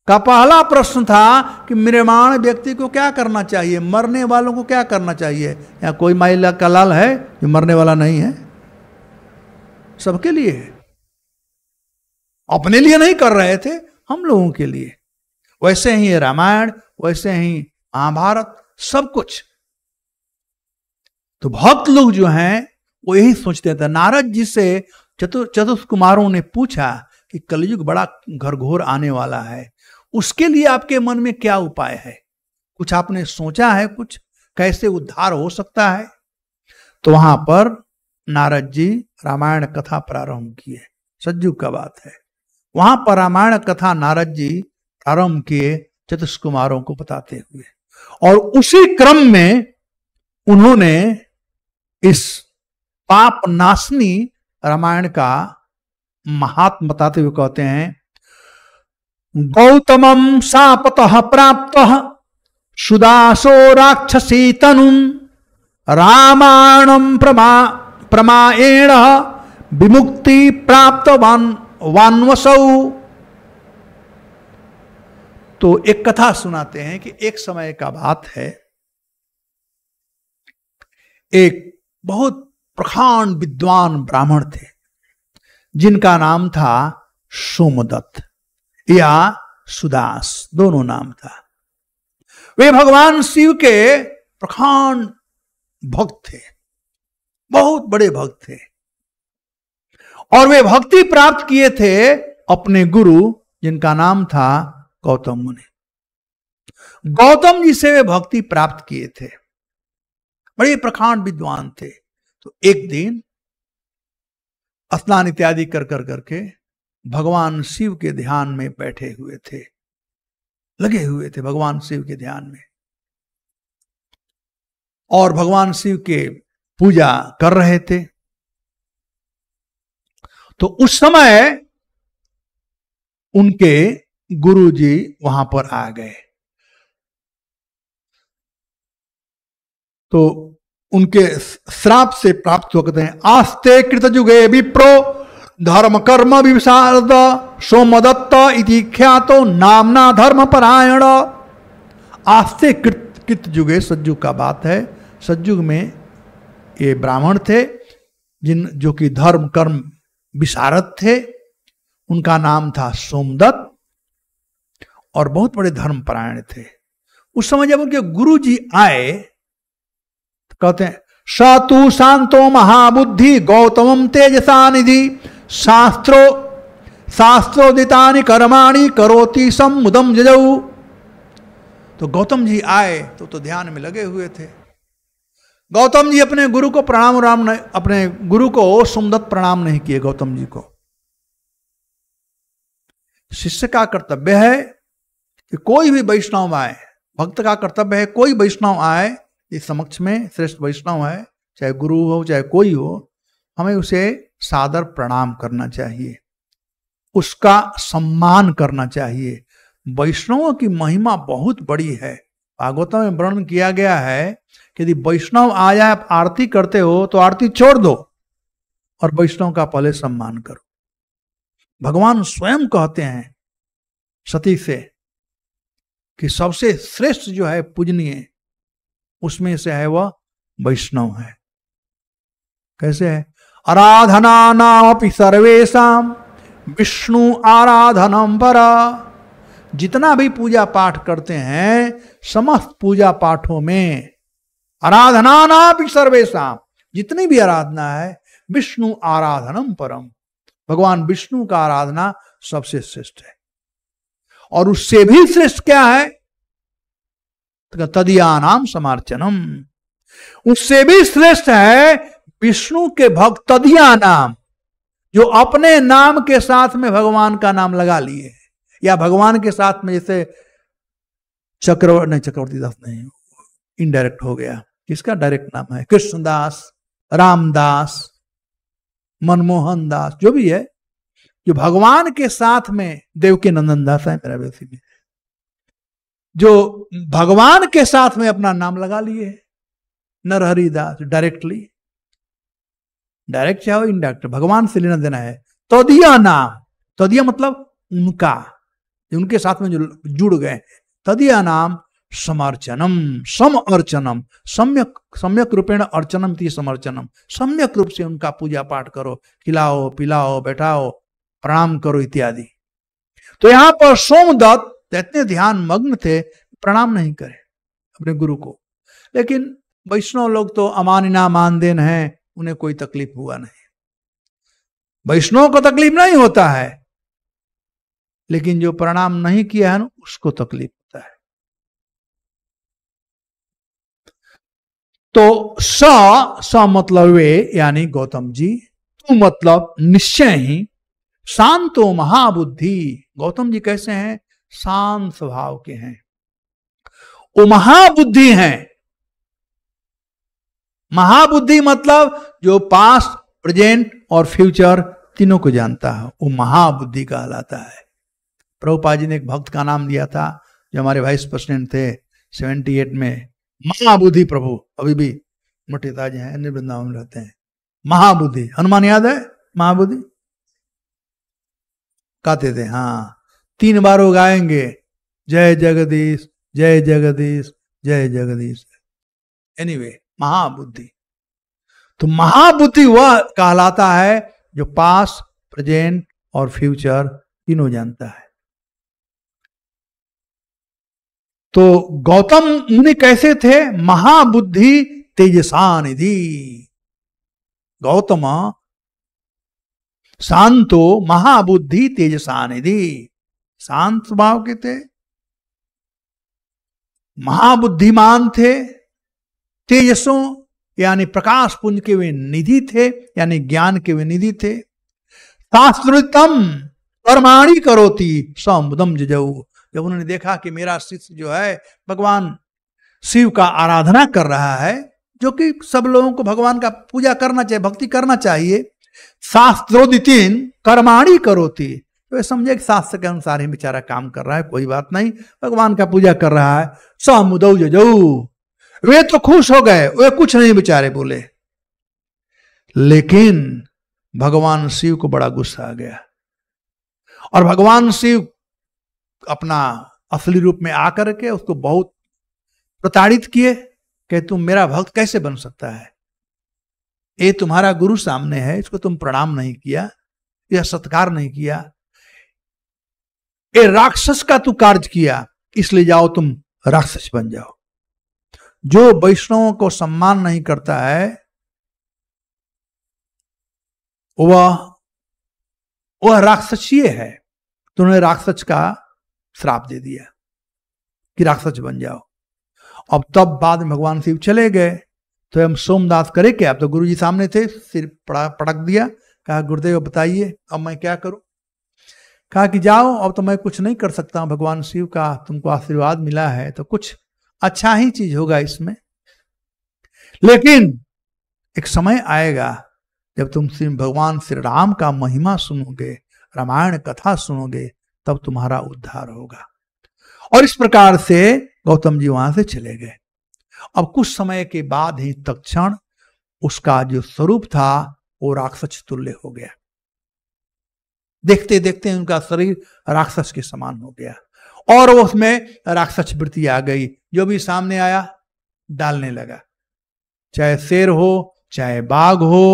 का पहला प्रश्न था कि निर्माण व्यक्ति को क्या करना चाहिए मरने वालों को क्या करना चाहिए या कोई माइला का लाल है जो मरने वाला नहीं है सबके लिए है अपने लिए नहीं कर रहे थे हम लोगों के लिए वैसे ही रामायण वैसे ही महाभारत सब कुछ तो भक्त लोग जो हैं वो यही सोचते थे नारद जी से चतुर चतुर्थ कुमारों ने पूछा कि कलयुग बड़ा घरघोर आने वाला है उसके लिए आपके मन में क्या उपाय है कुछ आपने सोचा है कुछ कैसे उद्धार हो सकता है तो वहां पर नारद जी रामायण कथा प्रारंभ की है सज्जू का बात है वहां पर रामायण कथा नारद जी आरंभ किए चतुष्कुमारों को बताते हुए और उसी क्रम में उन्होंने इस पाप नाशनी रामायण का महात्म बताते हुए कहते हैं गौतम सापत प्राप्त सुदासो राक्षसी तनु रामायण प्रमा प्रमाण विमुक्ति प्राप्तवान वानवसऊ तो एक कथा सुनाते हैं कि एक समय का बात है एक बहुत प्रखांड विद्वान ब्राह्मण थे जिनका नाम था सोमदत्त या सुदास दोनों नाम था वे भगवान शिव के प्रखांड भक्त थे बहुत बड़े भक्त थे और वे भक्ति प्राप्त किए थे अपने गुरु जिनका नाम था गौतम मुनि गौतम जी से वे भक्ति प्राप्त किए थे बड़े प्रखांड विद्वान थे तो एक दिन स्नान इत्यादि कर कर करके भगवान शिव के ध्यान में बैठे हुए थे लगे हुए थे भगवान शिव के ध्यान में और भगवान शिव के पूजा कर रहे थे तो उस समय उनके गुरुजी वहां पर आ गए तो उनके श्राप से प्राप्त हो कहते हैं आस्ते कृत युगे विप्रो धर्म कर्म विशारद सोमदत्त इति ख्यातो नामना धर्म परायण आस्ते कृत कृत युगे सज्जुग का बात है सज्जुग में ये ब्राह्मण थे जिन जो कि धर्म कर्म विशारद थे उनका नाम था सोमदत्त और बहुत बड़े धर्मपरायण थे उस समय जब उनके गुरु जी आए तो कहते हैं सतु शांतो महाबुद्धि गौतम तेजसा निधि शास्त्रो शास्त्रोदिता कर्माणी करोति समुदम जजऊ तो गौतम जी आए तो तो ध्यान में लगे हुए थे गौतम जी अपने गुरु को प्रणाम राम अपने गुरु को सुमदत्त प्रणाम नहीं किए गौतम जी को शिष्य का कर्तव्य है कि कोई भी वैष्णव आए भक्त का कर्तव्य है कोई वैष्णव आए इस समक्ष में श्रेष्ठ वैष्णव है चाहे गुरु हो चाहे कोई हो हमें उसे सादर प्रणाम करना चाहिए उसका सम्मान करना चाहिए वैष्णवों की महिमा बहुत बड़ी है भागवतम में वर्णन किया गया है यदि वैष्णव आया आप आरती करते हो तो आरती छोड़ दो और वैष्णव का पहले सम्मान करो भगवान स्वयं कहते हैं सती से कि सबसे श्रेष्ठ जो है पूजनीय उसमें से है वह वैष्णव है कैसे है आराधना नाम अपनी सर्वेशा विष्णु आराधनम पर जितना भी पूजा पाठ करते हैं समस्त पूजा पाठों में आराधना नापि सर्वेशा जितनी भी आराधना है विष्णु आराधनम परम भगवान विष्णु का आराधना सबसे श्रेष्ठ है और उससे भी श्रेष्ठ क्या है तदिया नाम समार्चनम उससे भी श्रेष्ठ है विष्णु के भक्त तदिया नाम जो अपने नाम के साथ में भगवान का नाम लगा लिए या भगवान के साथ में जैसे चक्रवर्ती नहीं चक्रवर्ती दास नहीं इनडायरेक्ट हो गया किसका डायरेक्ट नाम है कृष्णदास रामदास मनमोहन दास जो भी है जो भगवान के साथ में देव के नंदन दास है मेरा व्यक्ति में जो भगवान के साथ में अपना नाम लगा लिए नरहरि दास डायरेक्टली डायरेक्ट चाहो इनडायरेक्ट भगवान से लेना देना है तदिया नाम तदिया मतलब उनका उनके साथ में जो जुड़ गए तदिया नाम समार्चनम सम अर्चनम सम्यक सम्यक रूपेण अर्चनम थी समर्चनम सम्यक रूप से उनका पूजा पाठ करो खिलाओ पिलाओ बैठाओ प्रणाम करो इत्यादि तो यहां पर सोमदत्त इतने ध्यान मग्न थे प्रणाम नहीं करे अपने गुरु को लेकिन वैष्णव लोग तो अमानिना मानदेन है उन्हें कोई तकलीफ हुआ नहीं वैष्णव को तकलीफ नहीं होता है लेकिन जो प्रणाम नहीं किया है ना उसको तकलीफ तो स स मतलब वे यानी गौतम जी तू मतलब निश्चय ही शांतो महाबुद्धि गौतम जी कैसे हैं शांत स्वभाव के हैं वो महाबुद्धि हैं महाबुद्धि मतलब जो पास्ट प्रेजेंट और फ्यूचर तीनों को जानता है वो महाबुद्धि कहलाता है प्रभुपा जी ने एक भक्त का नाम दिया था जो हमारे वाइस प्रेसिडेंट थे 78 में महाबुद्धि प्रभु अभी भी मोटेताज हैं अन्य वृंदावन रहते हैं महाबुद्धि हनुमान याद है महाबुद्धि कहते थे हाँ तीन बार वो गाएंगे जय जगदीश जय जगदीश जय जगदीश एनीवे वे महाबुद्धि तो महाबुद्धि वह कहलाता है जो पास प्रेजेंट और फ्यूचर तीनों जानता है तो गौतम मुनि कैसे थे महाबुद्धि तेजसानिधि गौतम शांतो महाबुद्धि तेजसानिधि शांत स्वभाव के थे महाबुद्धिमान थे तेजसों यानी प्रकाश पुंज के वे निधि थे यानी ज्ञान के वे निधि थे शास्त्रितम प्रमाणी करोती समुदम जजऊ जब उन्होंने देखा कि मेरा शिष्य जो है भगवान शिव का आराधना कर रहा है जो कि सब लोगों को भगवान का पूजा करना चाहिए भक्ति करना चाहिए शास्त्रोदितीन कर्माणी करो थी तो समझे कि शास्त्र के अनुसार ही बेचारा काम कर रहा है कोई बात नहीं भगवान का पूजा कर रहा है समुदौ जजऊ वे तो खुश हो गए वे कुछ नहीं बेचारे बोले लेकिन भगवान शिव को बड़ा गुस्सा आ गया और भगवान शिव अपना असली रूप में आकर के उसको बहुत प्रताड़ित किए कि तुम मेरा भक्त कैसे बन सकता है ये तुम्हारा गुरु सामने है इसको तुम प्रणाम नहीं किया या सत्कार नहीं किया ये राक्षस का तू कार्य किया इसलिए जाओ तुम राक्षस बन जाओ जो वैष्णव को सम्मान नहीं करता है वह वह राक्षसीय है तुमने राक्षस का श्राप दे दिया कि राक्षस बन जाओ अब तब बाद में भगवान शिव चले गए तो हम सोमदास करे क्या अब तो गुरु जी सामने थे सिर पड़ा पटक दिया कहा गुरुदेव बताइए अब मैं क्या करूं कहा कि जाओ अब तो मैं कुछ नहीं कर सकता हूं भगवान शिव का तुमको आशीर्वाद मिला है तो कुछ अच्छा ही चीज होगा इसमें लेकिन एक समय आएगा जब तुम श्री भगवान श्री राम का महिमा सुनोगे रामायण कथा सुनोगे तब तुम्हारा उद्धार होगा और इस प्रकार से गौतम जी वहां से चले गए अब कुछ समय के बाद ही तक्षण उसका जो स्वरूप था वो राक्षस तुल्य हो गया देखते देखते उनका शरीर राक्षस के समान हो गया और उसमें राक्षस वृत्ति आ गई जो भी सामने आया डालने लगा चाहे शेर हो चाहे बाघ हो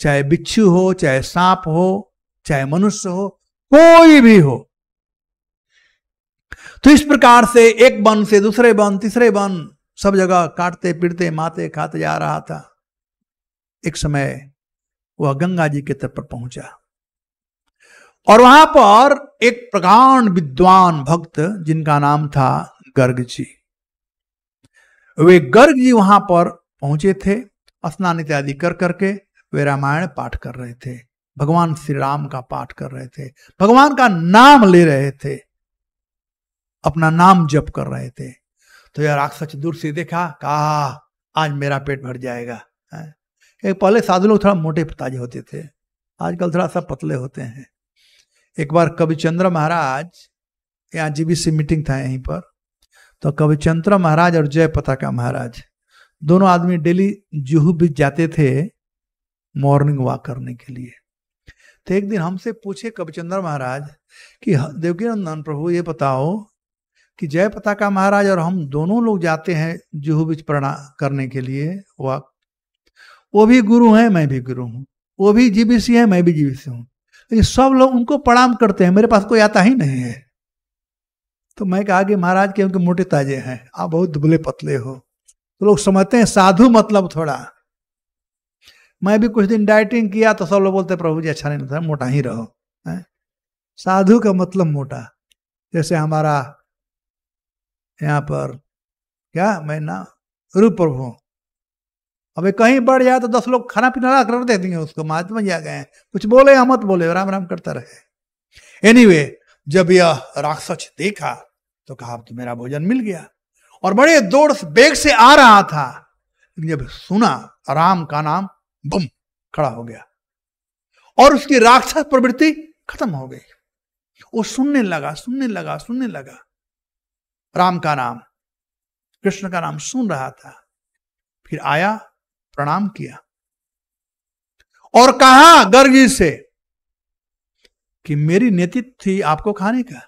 चाहे बिच्छू हो चाहे सांप हो चाहे मनुष्य हो कोई भी हो तो इस प्रकार से एक वन से दूसरे वन तीसरे वन सब जगह काटते पीटते माते खाते जा रहा था एक समय वह गंगा जी के तट पर पहुंचा और वहां पर एक प्रकांड विद्वान भक्त जिनका नाम था गर्ग जी वे गर्ग जी वहां पर पहुंचे थे स्नान इत्यादि कर करके वे रामायण पाठ कर रहे थे भगवान श्री राम का पाठ कर रहे थे भगवान का नाम ले रहे थे अपना नाम जप कर रहे थे तो यार राक्षस दूर से देखा कहा आज मेरा पेट भर जाएगा हाँ। एक पहले साधु लोग थोड़ा मोटे पिताजे होते थे आजकल थोड़ा सा पतले होते हैं एक बार कविचंद्र महाराज यहाँ जीबी से मीटिंग था यहीं पर तो कविचंद्र महाराज और जय पताका महाराज दोनों आदमी डेली जूहू बीच जाते थे मॉर्निंग वॉक करने के लिए तो एक दिन हमसे पूछे कविचंद्र महाराज कि हाँ, देवकी नंदन प्रभु ये बताओ कि जय पताका महाराज और हम दोनों लोग जाते हैं जुहू बीच प्रणाम करने के लिए वह वो भी गुरु हैं मैं भी गुरु हूँ वो भी जीबीसी है मैं भी जीबीसी हूँ लेकिन सब लोग उनको प्रणाम करते हैं मेरे पास कोई आता ही नहीं है तो मैं कहा कि महाराज के उनके मोटे ताजे हैं आप बहुत दुबले पतले हो तो लोग समझते हैं साधु मतलब थोड़ा मैं भी कुछ दिन डाइटिंग किया तो सब लोग बोलते प्रभु जी अच्छा नहीं लगता मोटा ही रहो है? साधु का मतलब मोटा जैसे हमारा यहाँ पर क्या मैं ना रूप प्रभु अब कहीं बढ़ जाए तो दस लोग खाना पीना ला कर दे देंगे उसको महात्मा जी आ गए कुछ बोले या मत बोले राम राम करता रहे एनीवे anyway, जब यह राक्षस देखा तो कहा तो मेरा भोजन मिल गया और बड़े दौड़ बेग से आ रहा था जब सुना राम का नाम बम खड़ा हो गया और उसकी राक्षस प्रवृत्ति खत्म हो गई वो सुनने लगा सुनने लगा सुनने लगा राम का नाम कृष्ण का नाम सुन रहा था फिर आया प्रणाम किया और कहा गर्ग से कि मेरी नीति थी आपको खाने का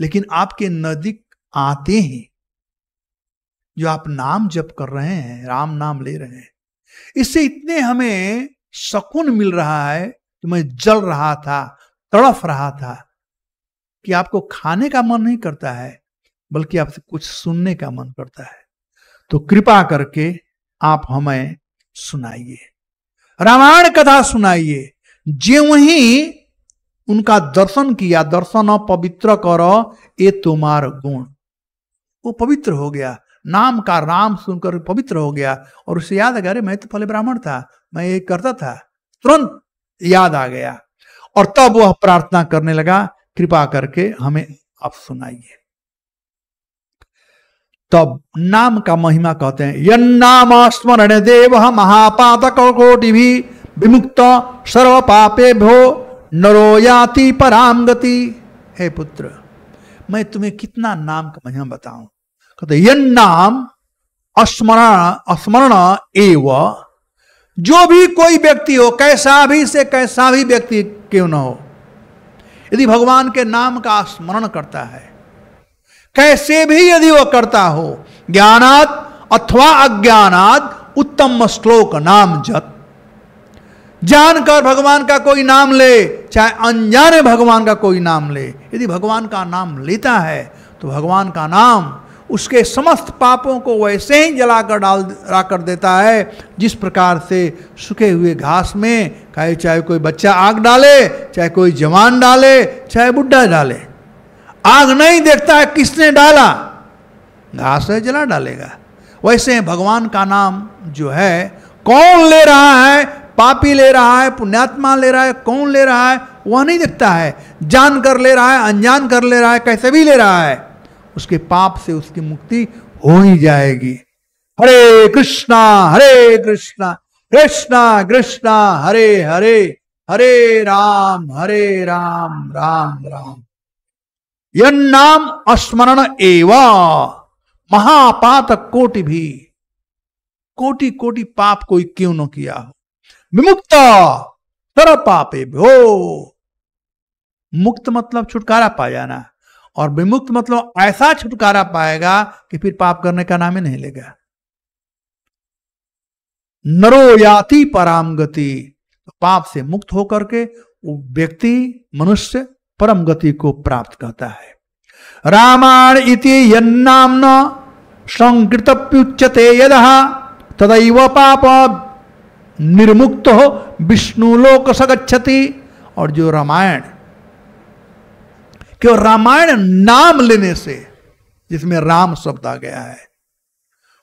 लेकिन आपके नजदीक आते ही जो आप नाम जप कर रहे हैं राम नाम ले रहे हैं इससे इतने हमें शकुन मिल रहा है कि मैं जल रहा था तड़फ रहा था कि आपको खाने का मन नहीं करता है बल्कि आपसे कुछ सुनने का मन करता है तो कृपा करके आप हमें सुनाइए रामायण कथा सुनाइए जो वही उनका दर्शन किया दर्शन पवित्र करो ये तुम्हार गुण वो पवित्र हो गया नाम का राम सुनकर पवित्र हो गया और उसे याद आ गया अरे मैं तो पहले ब्राह्मण था मैं ये करता था तुरंत याद आ गया और तब वह प्रार्थना करने लगा कृपा करके हमें आप सुनाइए तब नाम का महिमा कहते हैं यन नाम स्मरण देव महापात कोटि भी विमुक्त सर्व पापे भो नरो याति पराम गति हे पुत्र मैं तुम्हें कितना नाम का महिमा बताऊं कहते यन नाम स्मरण स्मरण एव जो भी कोई व्यक्ति हो कैसा भी से कैसा भी व्यक्ति क्यों ना हो यदि भगवान के नाम का स्मरण करता है कैसे भी यदि वह करता हो ज्ञानात अथवा अज्ञानात उत्तम श्लोक नाम जत जानकर भगवान का कोई नाम ले चाहे अनजाने भगवान का कोई नाम ले यदि भगवान का नाम लेता है तो भगवान का नाम उसके समस्त पापों को वैसे ही जलाकर डाल रा कर देता है जिस प्रकार से सूखे हुए घास में चाहे चाहे कोई बच्चा आग डाले चाहे कोई जवान डाले चाहे बुढ़ा डाले आग नहीं देखता है किसने डाला घास है जला डालेगा वैसे भगवान का नाम जो है कौन ले रहा है पापी ले रहा है पुण्यात्मा ले रहा है कौन ले रहा है वह नहीं देखता है जान कर ले रहा है अनजान कर ले रहा है कैसे भी ले रहा है उसके पाप से उसकी मुक्ति हो ही जाएगी हरे कृष्णा हरे कृष्णा कृष्णा कृष्णा हरे हरे हरे राम हरे राम राम राम यम नाम स्मरण एवा महापात कोटि भी कोटि कोटि पाप कोई क्यों न किया हो विमुक्त तर पापे भो मुक्त मतलब छुटकारा पा जाना और विमुक्त मतलब ऐसा छुटकारा पाएगा कि फिर पाप करने का नाम ही नहीं लेगा नरो याति पराम गति पाप से मुक्त होकर के वो व्यक्ति मनुष्य परम गति को प्राप्त करता है रामायण इति यन्नाम संकृतप्युच्यते यदा तदैव पाप निर्मुक्त हो लोक सगच्छति और जो रामायण क्यों रामायण नाम लेने से जिसमें राम शब्द आ गया है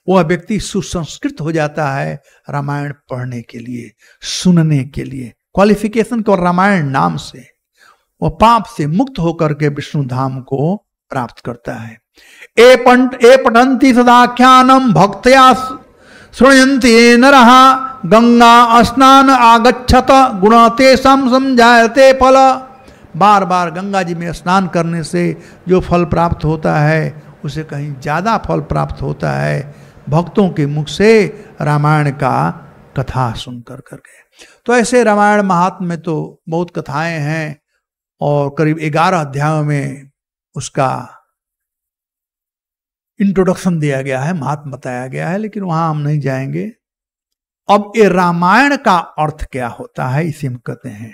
वह व्यक्ति सुसंस्कृत हो जाता है रामायण पढ़ने के लिए सुनने के लिए क्वालिफिकेशन को रामायण नाम से वह पाप से मुक्त होकर के विष्णु धाम को प्राप्त करता है ए पंट ए पटंती सदाख्यानम भक्तया श्रृणयंती नरहा गंगा स्नान आगछत गुणते सम समझाते फल बार बार गंगा जी में स्नान करने से जो फल प्राप्त होता है उसे कहीं ज़्यादा फल प्राप्त होता है भक्तों के मुख से रामायण का कथा सुन कर करके तो ऐसे रामायण महात्म में तो बहुत कथाएं हैं और करीब ग्यारह अध्यायों में उसका इंट्रोडक्शन दिया गया है महात्म बताया गया है लेकिन वहां हम नहीं जाएंगे अब ये रामायण का अर्थ क्या होता है इसे हम कहते हैं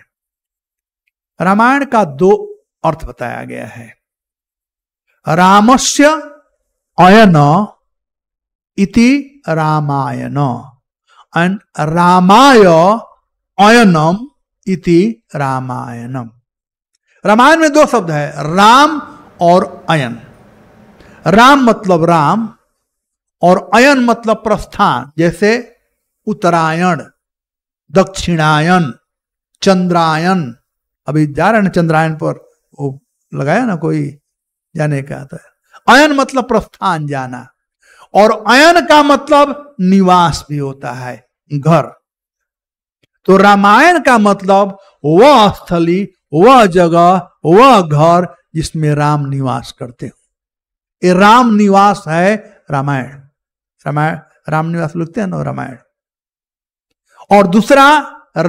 रामायण का दो अर्थ बताया गया है रामस्य अयन इति रामायण एंड रामाय अयनम इति रामायणम रामायण में दो शब्द है राम और अयन राम मतलब राम और अयन मतलब प्रस्थान जैसे उत्तरायण दक्षिणायन चंद्रायन अभी जा रहे ना चंद्रायन पर वो लगाया ना कोई जाने का आता है अयन मतलब प्रस्थान जाना और अयन का मतलब निवास भी होता है घर तो रामायण का मतलब वह स्थली वह जगह वह घर जिसमें राम निवास करते हो ये राम निवास है रामायण रामायण राम निवास लिखते हैं ना रामायण और दूसरा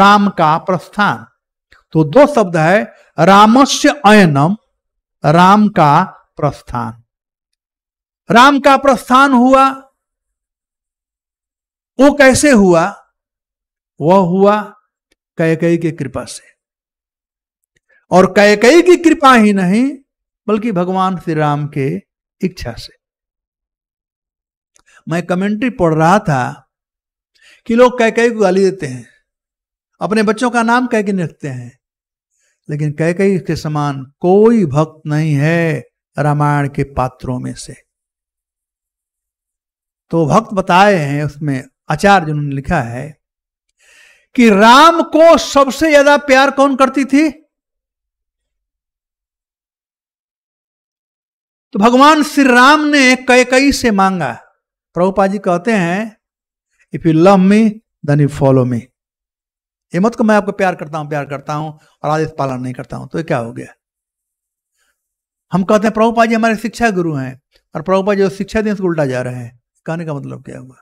राम का प्रस्थान तो दो शब्द है रामस्य अयनम राम का प्रस्थान राम का प्रस्थान हुआ वो कैसे हुआ वह हुआ कैकई के कृपा से और कैकई की कृपा ही नहीं बल्कि भगवान श्री राम के इच्छा से मैं कमेंट्री पढ़ रहा था कि लोग कैकई को गाली देते हैं अपने बच्चों का नाम कह के रखते हैं लेकिन कैकई के समान कोई भक्त नहीं है रामायण के पात्रों में से तो भक्त बताए हैं उसमें आचार्य उन्होंने लिखा है कि राम को सबसे ज्यादा प्यार कौन करती थी तो भगवान श्री राम ने कैकई से मांगा प्रभुपा जी कहते हैं if you love me then you follow me ये मत को मैं आपको प्यार करता हूं प्यार करता हूं और आदेश पालन नहीं करता हूं तो ये क्या हो गया हम कहते हैं प्रभुपा जी हमारे शिक्षा गुरु हैं और प्रभुपा जी शिक्षा दें उसको उल्टा जा रहे हैं कहने का मतलब क्या हुआ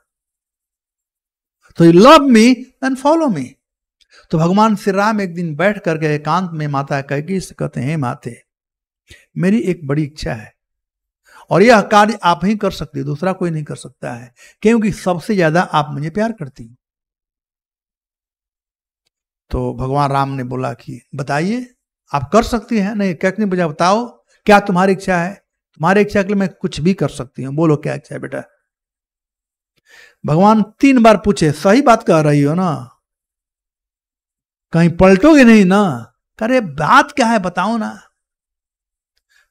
तो you love me then follow me तो भगवान श्री राम एक दिन बैठ करके एकांत में माता कहकी से कहते हैं माते मेरी एक बड़ी इच्छा है और यह कार्य आप ही कर सकते हो दूसरा कोई नहीं कर सकता है क्योंकि सबसे ज्यादा आप मुझे प्यार करती तो भगवान राम ने बोला कि बताइए आप कर सकती हैं नहीं नहीं बजा बताओ क्या तुम्हारी इच्छा है तुम्हारी इच्छा के लिए मैं कुछ भी कर सकती हूँ बोलो क्या इच्छा है बेटा भगवान तीन बार पूछे सही बात कह रही हो ना कहीं पलटोगे नहीं ना अरे बात क्या है बताओ ना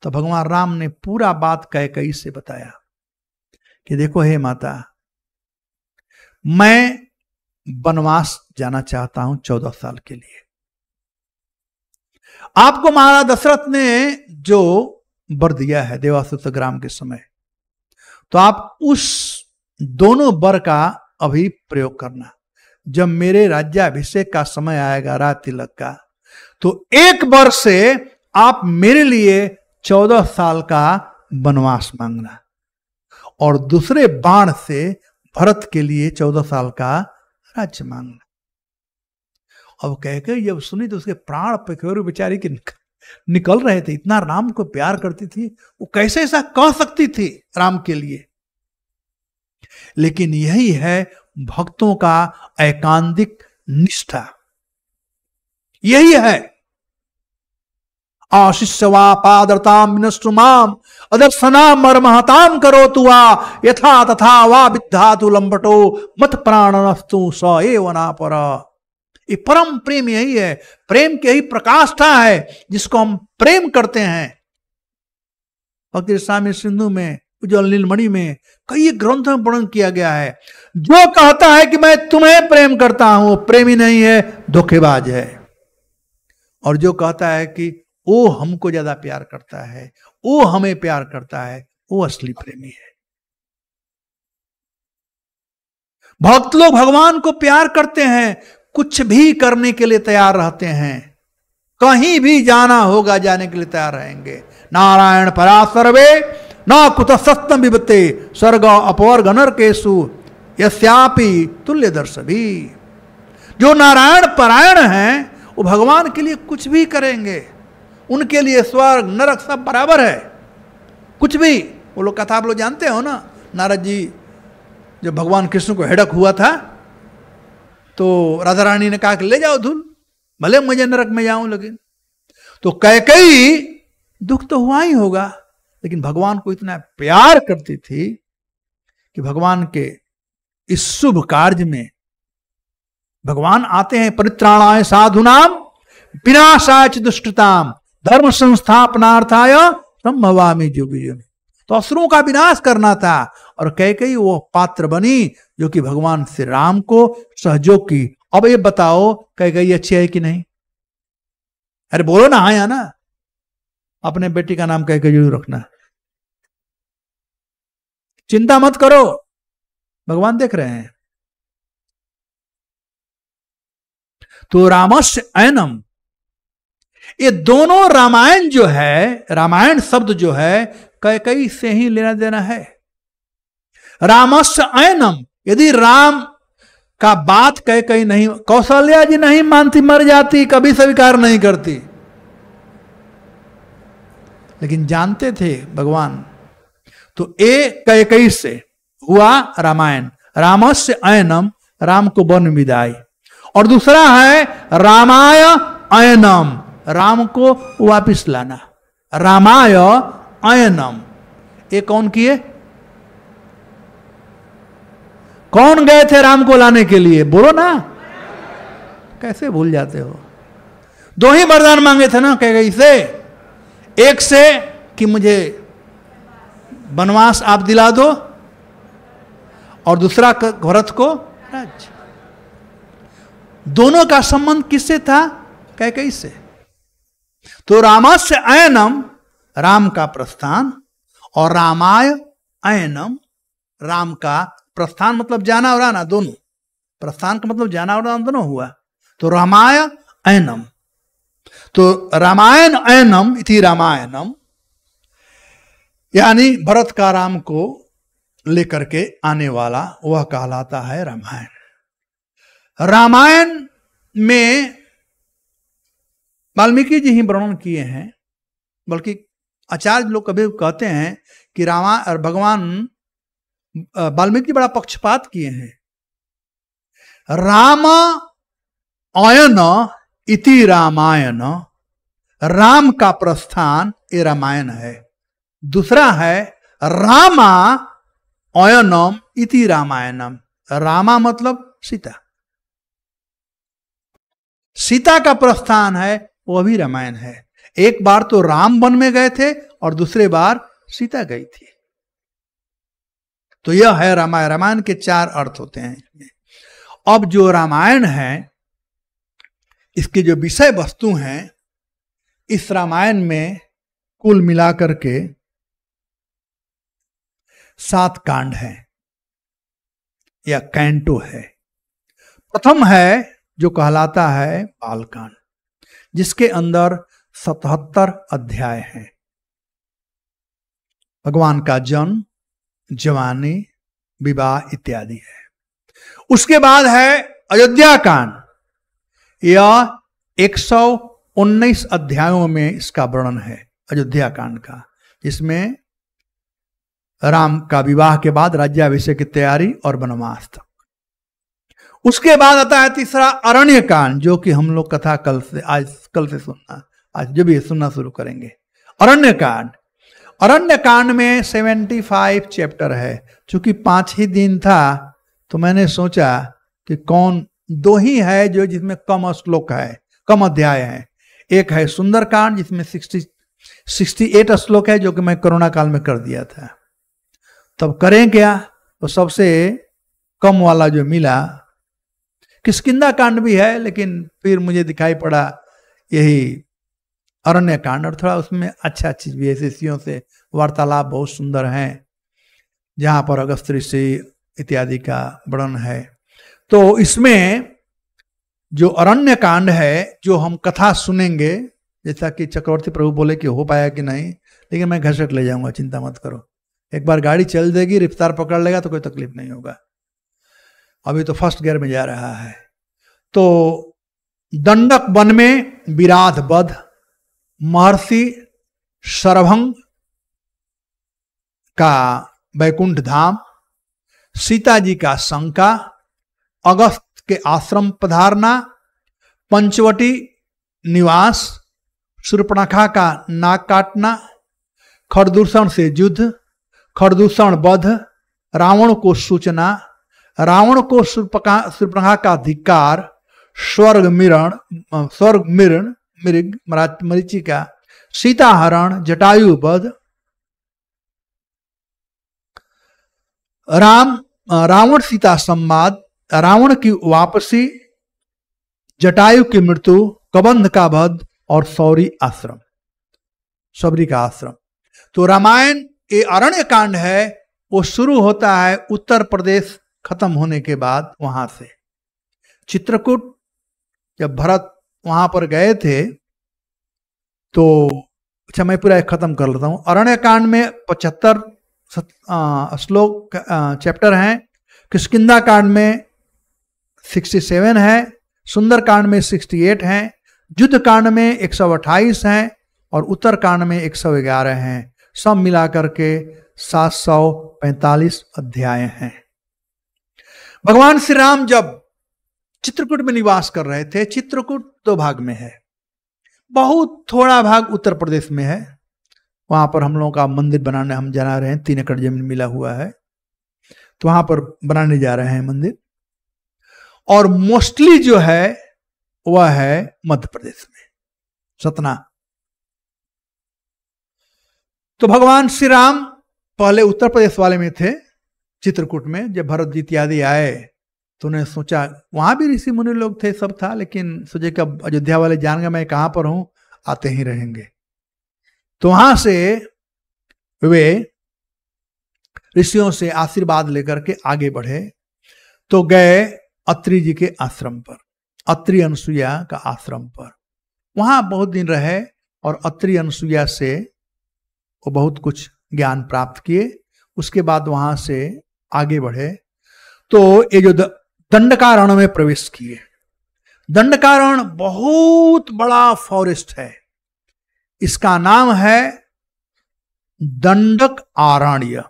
तो भगवान राम ने पूरा बात कह कही से बताया कि देखो हे माता मैं वनवास जाना चाहता हूं चौदह साल के लिए आपको महाराज दशरथ ने जो बर दिया है देवासुत ग्राम के समय तो आप उस दोनों बर का अभी प्रयोग करना जब मेरे राज्याभिषेक का समय आएगा रात तिलक का तो एक बर से आप मेरे लिए चौदह साल का वनवास मांगना और दूसरे बाण से भरत के लिए चौदह साल का राज्य मांगना अब कह के जब सुनी तो उसके प्राण पखेरु बेचारी के निकल रहे थे इतना राम को प्यार करती थी वो कैसे ऐसा कह सकती थी राम के लिए लेकिन यही है भक्तों का एकांतिक निष्ठा यही है आशिष्यवापादरताम विनष्टुमाम अदर्शनाम मर्महताम करो तुआ यथा तथा वा विद्धातु लंबटो मत प्राण स एव पर परम प्रेम यही है प्रेम की यही प्रकाष्ठा है जिसको हम प्रेम करते हैं भक्ति स्वामी सिंधु में उज्जवल नीलमणि में कई ग्रंथ में वर्णन किया गया है जो कहता है कि मैं तुम्हें प्रेम करता हूं प्रेमी नहीं है धोखेबाज है और जो कहता है कि वो हमको ज्यादा प्यार करता है वो हमें प्यार करता है वो असली प्रेमी है भक्त लोग भगवान को प्यार करते हैं कुछ भी करने के लिए तैयार रहते हैं कहीं भी जाना होगा जाने के लिए तैयार रहेंगे नारायण परा सर्वे न कुतस्तम विभते स्वर्ग अपवर गनर केसु यश्यापी तुल्य दर्शवी जो नारायण परायण हैं वो भगवान के लिए कुछ भी करेंगे उनके लिए स्वर्ग नरक सब बराबर है कुछ भी वो लोग कथा आप लोग जानते हो ना नारद जी जब भगवान कृष्ण को हेडक हुआ था तो राधा रानी ने कहा कि ले जाओ धूल भले मुझे नरक में जाऊं लेकिन तो कह कई दुख तो हुआ ही होगा लेकिन भगवान को इतना प्यार करती थी कि भगवान के इस शुभ कार्य में भगवान आते हैं परित्राणाय साधु नाम विनाशाच दुष्टताम धर्म संस्थापनार्थाय संभवामी जोगी तो असुरों का विनाश करना था और कह कही वो पात्र बनी जो कि भगवान श्री राम को सहयोग की अब ये बताओ कह गई अच्छी है कि नहीं अरे बोलो ना हाँ या ना अपने बेटी का नाम कह के जरूर रखना चिंता मत करो भगवान देख रहे हैं तो रामस्य एनम ये दोनों रामायण जो है रामायण शब्द जो है कैकई से ही लेना देना है रामस्व ऐनम यदि राम का बात कह कहीं नहीं कौशल्या जी नहीं मानती मर जाती कभी स्वीकार नहीं करती लेकिन जानते थे भगवान तो ए कैकई से हुआ रामायण रामस्य अयनम राम को वन विदाई और दूसरा है रामाय अयनम राम को वापिस लाना रामाय अयनम ये कौन किए कौन गए थे राम को लाने के लिए बोलो ना कैसे भूल जाते हो दो ही वरदान मांगे थे ना कह गए इसे एक से कि मुझे वनवास आप दिला दो और दूसरा भरत को राज दोनों का संबंध किससे था कह कई से तो रामस्य अयनम राम का प्रस्थान और रामाय अयनम राम का प्रस्थान मतलब जाना और आना दोनों प्रस्थान का मतलब जाना और आना दोनों हुआ तो रामाय अयनम तो रामायण अयनम इति रामायणम यानी भरत का राम को लेकर के आने वाला वह कहलाता है रामायण रामायण में वाल्मीकि जी ही वर्णन किए हैं बल्कि आचार्य लोग कभी कहते हैं कि रामा और भगवान वाल्मीकि बड़ा पक्षपात किए हैं राम अयन इति रामायण राम का प्रस्थान ये रामायण है दूसरा है रामा अयनम इति रामायणम रामा मतलब सीता सीता का प्रस्थान है वो अभी रामायण है एक बार तो राम वन में गए थे और दूसरे बार सीता गई थी तो यह है रामायण रामायण के चार अर्थ होते हैं अब जो रामायण है इसके जो विषय वस्तु हैं इस रामायण में कुल मिलाकर के सात कांड है या कैंटो है प्रथम है जो कहलाता है बालकांड जिसके अंदर सतहत्तर अध्याय हैं भगवान का जन्म जवानी विवाह इत्यादि है उसके बाद है अयोध्या कांड यह एक अध्यायों में इसका वर्णन है अयोध्या कांड का जिसमें राम का विवाह के बाद राज्याभिषेक की तैयारी और वनवास तक उसके बाद आता है तीसरा अरण्य कांड जो कि हम लोग कथा कल से आज कल से सुनना आज जब ये सुनना शुरू करेंगे अरण्य कांड अरण्य कांड में सेवेंटी फाइव चैप्टर है चूंकि पांच ही दिन था तो मैंने सोचा कि कौन दो ही है जो जिसमें कम श्लोक है कम अध्याय है एक है सुंदर कांड जिसमें सिक्सटी सिक्सटी एट श्लोक है जो कि मैं कोरोना काल में कर दिया था तब करें क्या तो सबसे कम वाला जो मिला किसकिंदा कांड भी है लेकिन फिर मुझे दिखाई पड़ा यही अरण्य कांड और थोड़ा उसमें अच्छा चीज भी है शिष्यों से वार्तालाप बहुत सुंदर है जहाँ पर अगस्त ऋषि इत्यादि का वर्णन है तो इसमें जो अरण्य कांड है जो हम कथा सुनेंगे जैसा कि चक्रवर्ती प्रभु बोले कि हो पाया कि नहीं लेकिन मैं घसट ले जाऊंगा चिंता मत करो एक बार गाड़ी चल देगी रफ्तार पकड़ लेगा तो कोई तकलीफ नहीं होगा अभी तो फर्स्ट गियर में जा रहा है तो दंडक वन में विराध बध महर्षि सरभंग का वैकुंठ धाम सीता जी का शंका अगस्त के आश्रम पधारना पंचवटी निवास सुरपणखा का नाक काटना खरदूषण से युद्ध खरदूषण बध रावण को सूचना रावण को सूर्पणखा का अधिकार स्वर्ग मिरण स्वर्ग मिरण मृग मरीचिका सीताहरण जटायु पद राम रावण सीता संवाद रावण की वापसी जटायु की मृत्यु कबंध का वध और सौरी आश्रम सबरी का आश्रम तो रामायण ये अरण्य कांड है वो शुरू होता है उत्तर प्रदेश खत्म होने के बाद वहां से चित्रकूट जब भरत वहां पर गए थे तो अच्छा मैं पूरा खत्म कर लेता हूँ अरण्य कांड में पचहत्तर श्लोक चैप्टर हैं किसकिदा कांड में सिक्सटी सेवन है सुंदर कांड में एट है युद्ध कांड में एक सौ अट्ठाईस हैं और उत्तर कांड में ग्यारह हैं सब मिलाकर के सात सौ पैंतालीस अध्याय हैं भगवान श्री राम जब चित्रकूट में निवास कर रहे थे चित्रकूट दो भाग में है बहुत थोड़ा भाग उत्तर प्रदेश में है वहां पर हम लोगों का मंदिर बनाने हम जा रहे हैं तीन एकड़ जमीन मिला हुआ है तो वहां पर बनाने जा रहे हैं मंदिर और मोस्टली जो है वह है मध्य प्रदेश में सतना तो भगवान श्री राम पहले उत्तर प्रदेश वाले में थे चित्रकूट में जब भरत जी इत्यादि आए तो उन्हें सोचा वहां भी ऋषि मुनि लोग थे सब था लेकिन सोचे अब अयोध्या वाले जान गए मैं कहाँ पर हूं आते ही रहेंगे तो वहां से वे ऋषियों से आशीर्वाद लेकर के आगे बढ़े तो गए अत्रि जी के आश्रम पर अत्रि अनुसुईया का आश्रम पर वहां बहुत दिन रहे और अत्रि अनुसुईया से वो बहुत कुछ ज्ञान प्राप्त किए उसके बाद वहां से आगे बढ़े तो ये जो दंडकारण में प्रवेश किए दंडकारण बहुत बड़ा फॉरेस्ट है इसका नाम है दंडक आरण्य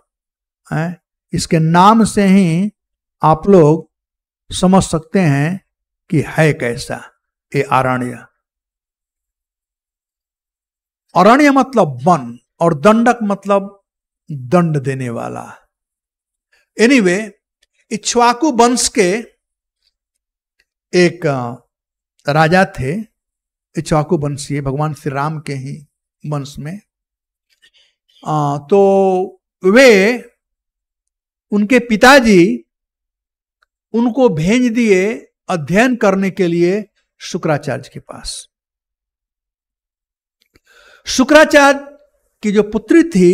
इसके नाम से ही आप लोग समझ सकते हैं कि है कैसा ये आरण्य अरण्य मतलब वन और दंडक मतलब दंड देने वाला एनीवे वे इच्छवाकु वंश के एक राजा थे इच्छवाकु वंश ये भगवान श्री राम के ही वंश में आ, तो वे उनके पिताजी उनको भेज दिए अध्ययन करने के लिए शुक्राचार्य के पास शुक्राचार्य की जो पुत्री थी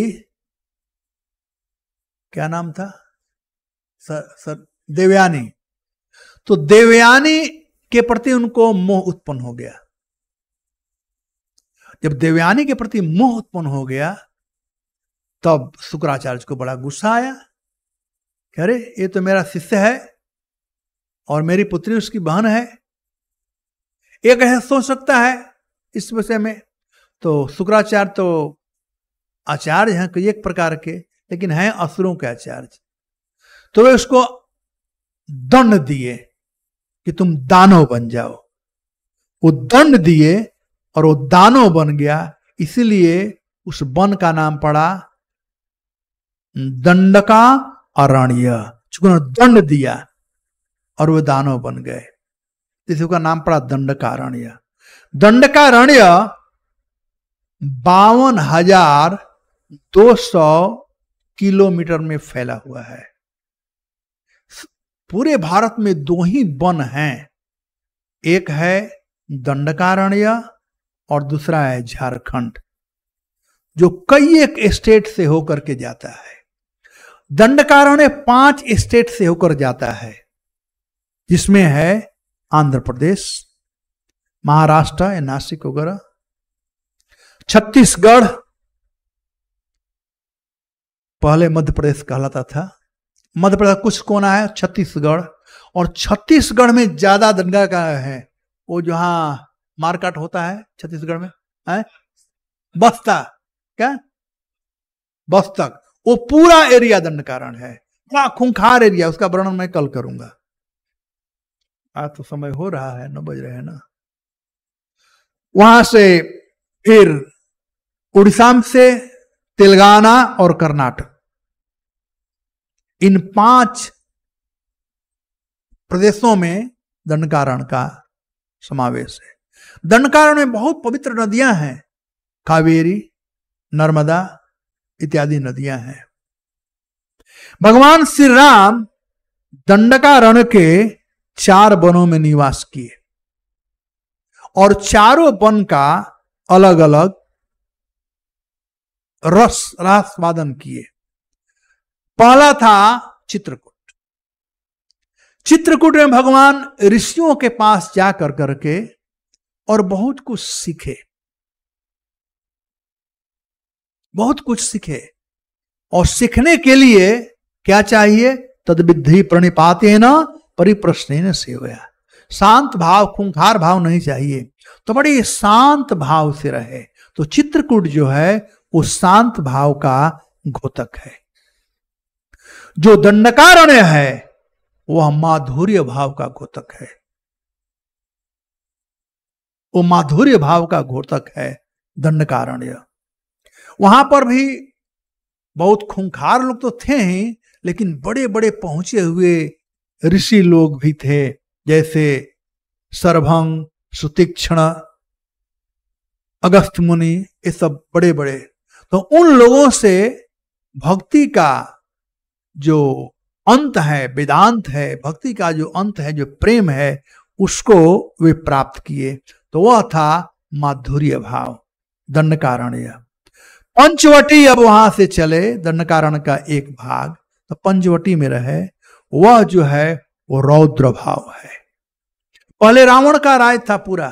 क्या नाम था सर सर देवयानी तो देवयानी के प्रति उनको मोह उत्पन्न हो गया जब देवयानी के प्रति मोह उत्पन्न हो गया तब शुक्राचार्य को बड़ा गुस्सा आया कह रहे ये तो मेरा शिष्य है और मेरी पुत्री उसकी बहन है एक ऐसा सोच सकता है इस विषय में तो शुक्राचार्य तो आचार्य हैं कई एक प्रकार के लेकिन हैं असुरों के आचार्य तो वे उसको दंड दिए कि तुम दानव बन जाओ वो दंड दिए और वो दानव बन गया इसलिए उस वन का नाम पड़ा दंड का अरण्य चूंकि उन्होंने दंड दिया और वे दानव बन गए इसी का नाम पड़ा दंड का अरण्य दंड का अरण्य बावन हजार दो सौ किलोमीटर में फैला हुआ है पूरे भारत में दो ही वन हैं एक है दंडकारण्य और दूसरा है झारखंड जो कई एक स्टेट से होकर के जाता है दंडकारण्य पांच स्टेट से होकर जाता है जिसमें है आंध्र प्रदेश महाराष्ट्र या नासिक वगैरह छत्तीसगढ़ पहले मध्य प्रदेश कहलाता था मध्य प्रदेश कुछ कोना है छत्तीसगढ़ और छत्तीसगढ़ में ज्यादा दंगा का है वो हाँ मारकाट होता है छत्तीसगढ़ में है बस्ता क्या बस्तक वो पूरा एरिया दंड कारण है बड़ा खूंखार एरिया उसका वर्णन मैं कल करूंगा आज तो समय हो रहा है नौ बज रहे हैं ना वहां से फिर उड़ीसा से तेलंगाना और कर्नाटक इन पांच प्रदेशों में दंडकारण का समावेश है दंडकारण में बहुत पवित्र नदियां हैं कावेरी नर्मदा इत्यादि नदियां हैं भगवान श्री राम दंडकारण के चार वनों में निवास किए और चारों वन का अलग अलग रस रास्वादन किए पहला था चित्रकूट चित्रकूट में भगवान ऋषियों के पास जाकर करके और बहुत कुछ सीखे बहुत कुछ सीखे और सीखने के लिए क्या चाहिए तद विधि प्रणिपाते ना परिप्रश्न से होया शांत भाव खुंखार भाव नहीं चाहिए तो बड़ी शांत भाव से रहे तो चित्रकूट जो है वो शांत भाव का घोतक है जो दंडकारण्य है वह माधुर्य भाव का घोतक है वो माधुर्य भाव का घोतक है दंडकारण्य वहां पर भी बहुत खूंखार लोग तो थे ही लेकिन बड़े बड़े पहुंचे हुए ऋषि लोग भी थे जैसे सर्भंग सुतीक्षण अगस्त मुनि ये सब बड़े बड़े तो उन लोगों से भक्ति का जो अंत है वेदांत है भक्ति का जो अंत है जो प्रेम है उसको वे प्राप्त किए तो वह था माधुर्य भाव यह पंचवटी अब वहां से चले दंडकारण का एक भाग तो पंचवटी में रहे वह जो है वो रौद्र भाव है पहले रावण का राज था पूरा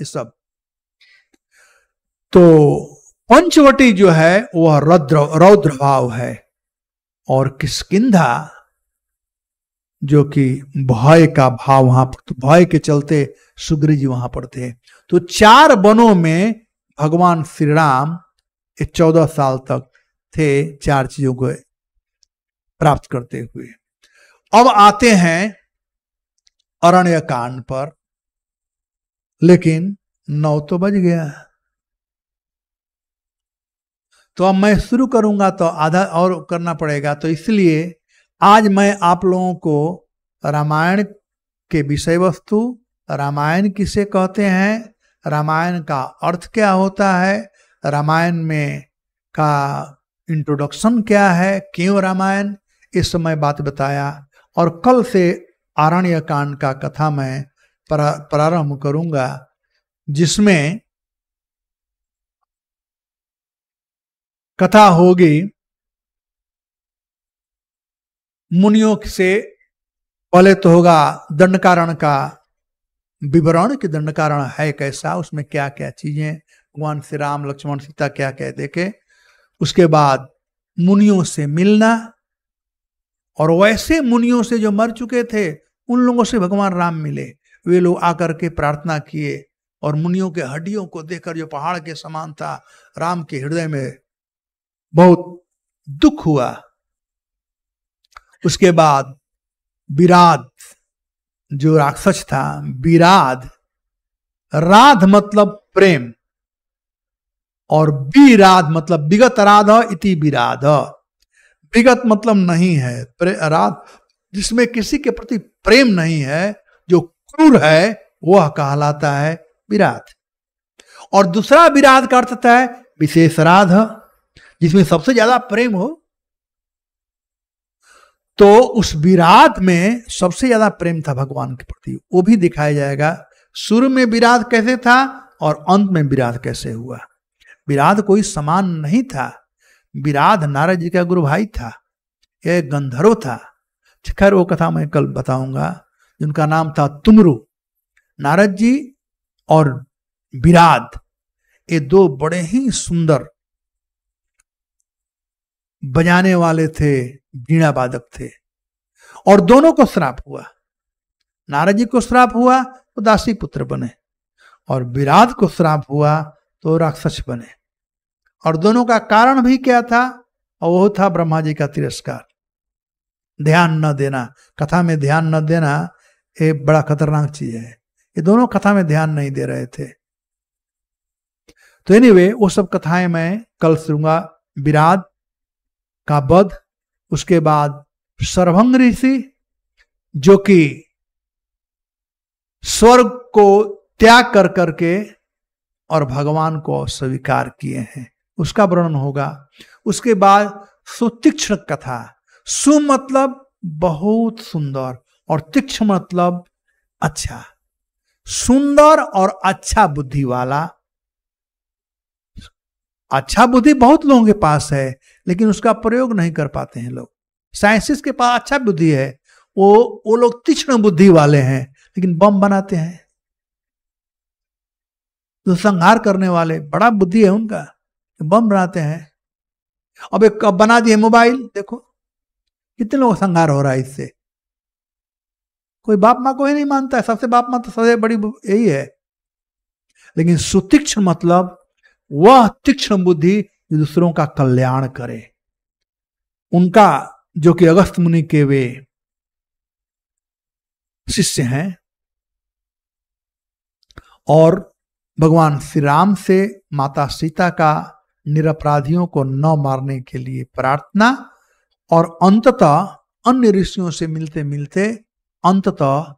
ये सब तो पंचवटी जो है वह रौद्र रौद्र भाव है और किसकिंधा जो कि भय का भाव वहां पर तो भय के चलते सुग्री जी वहां पर थे तो चार वनों में भगवान श्री राम चौदह साल तक थे चार चीजों को प्राप्त करते हुए अब आते हैं अरण्य कांड पर लेकिन नौ तो बज गया है तो अब मैं शुरू करूंगा तो आधा और करना पड़ेगा तो इसलिए आज मैं आप लोगों को रामायण के विषय वस्तु रामायण किसे कहते हैं रामायण का अर्थ क्या होता है रामायण में का इंट्रोडक्शन क्या है क्यों रामायण इस समय बात बताया और कल से आरण्य कांड का कथा मैं प्रारंभ करूंगा जिसमें कथा होगी मुनियों से पहले तो होगा दंडकारण का विवरण कि दंडकारण है कैसा उसमें क्या क्या चीजें भगवान श्री राम लक्ष्मण सीता क्या क्या देखे उसके बाद मुनियों से मिलना और वैसे मुनियों से जो मर चुके थे उन लोगों से भगवान राम मिले वे लोग आकर के प्रार्थना किए और मुनियों के हड्डियों को देखकर जो पहाड़ के समान था राम के हृदय में बहुत दुख हुआ उसके बाद विराद जो राक्षस था विराध राध मतलब प्रेम और विराध मतलब विगत राध इति विराध विगत मतलब नहीं है राध जिसमें किसी के प्रति प्रेम नहीं है जो क्रूर है वह कहलाता है विराध और दूसरा विराध का अर्थ है विशेष राध जिसमें सबसे ज्यादा प्रेम हो तो उस विराट में सबसे ज्यादा प्रेम था भगवान के प्रति वो भी दिखाया जाएगा शुरू में विराट कैसे था और अंत में विराट कैसे हुआ विराट कोई समान नहीं था विराध नारद जी का गुरु भाई था यह गंधर्व था खैर वो कथा मैं कल बताऊंगा जिनका नाम था तुमरु नारद जी और विराध ये दो बड़े ही सुंदर बजाने वाले थे वीणा वादक थे और दोनों को श्राप हुआ नारद जी को श्राप हुआ तो दासी पुत्र बने और विराध को श्राप हुआ तो राक्षस बने और दोनों का कारण भी क्या था और वो था ब्रह्मा जी का तिरस्कार ध्यान न देना कथा में ध्यान न देना ये बड़ा खतरनाक चीज है ये दोनों कथा में ध्यान नहीं दे रहे थे तो एनीवे anyway, वो सब कथाएं मैं कल सुनूंगा विराध का वध उसके बाद सर्वंग ऋषि जो कि स्वर्ग को त्याग कर करके और भगवान को स्वीकार किए हैं उसका वर्णन होगा उसके बाद सुतीक्ष्ण कथा सु मतलब बहुत सुंदर और तीक्ष्ण मतलब अच्छा सुंदर और अच्छा बुद्धि वाला अच्छा बुद्धि बहुत लोगों के पास है लेकिन उसका प्रयोग नहीं कर पाते हैं लोग साइंसिस के पास अच्छा बुद्धि है वो वो लोग तीक्ष्ण बुद्धि वाले हैं लेकिन बम बनाते हैं जो संहार करने वाले बड़ा बुद्धि है उनका बम बनाते हैं अब एक अब बना दिए मोबाइल देखो कितने लोग संहार हो रहा है इससे कोई बाप माँ को ही नहीं मानता है सबसे बाप माँ तो सबसे बड़ी यही है लेकिन सुतीक्षण मतलब वह तीक्ष्ण बुद्धि जो दूसरों का कल्याण करे उनका जो कि अगस्त मुनि के वे शिष्य हैं और भगवान श्री राम से माता सीता का निरपराधियों को न मारने के लिए प्रार्थना और अंततः अन्य ऋषियों से मिलते मिलते अंततः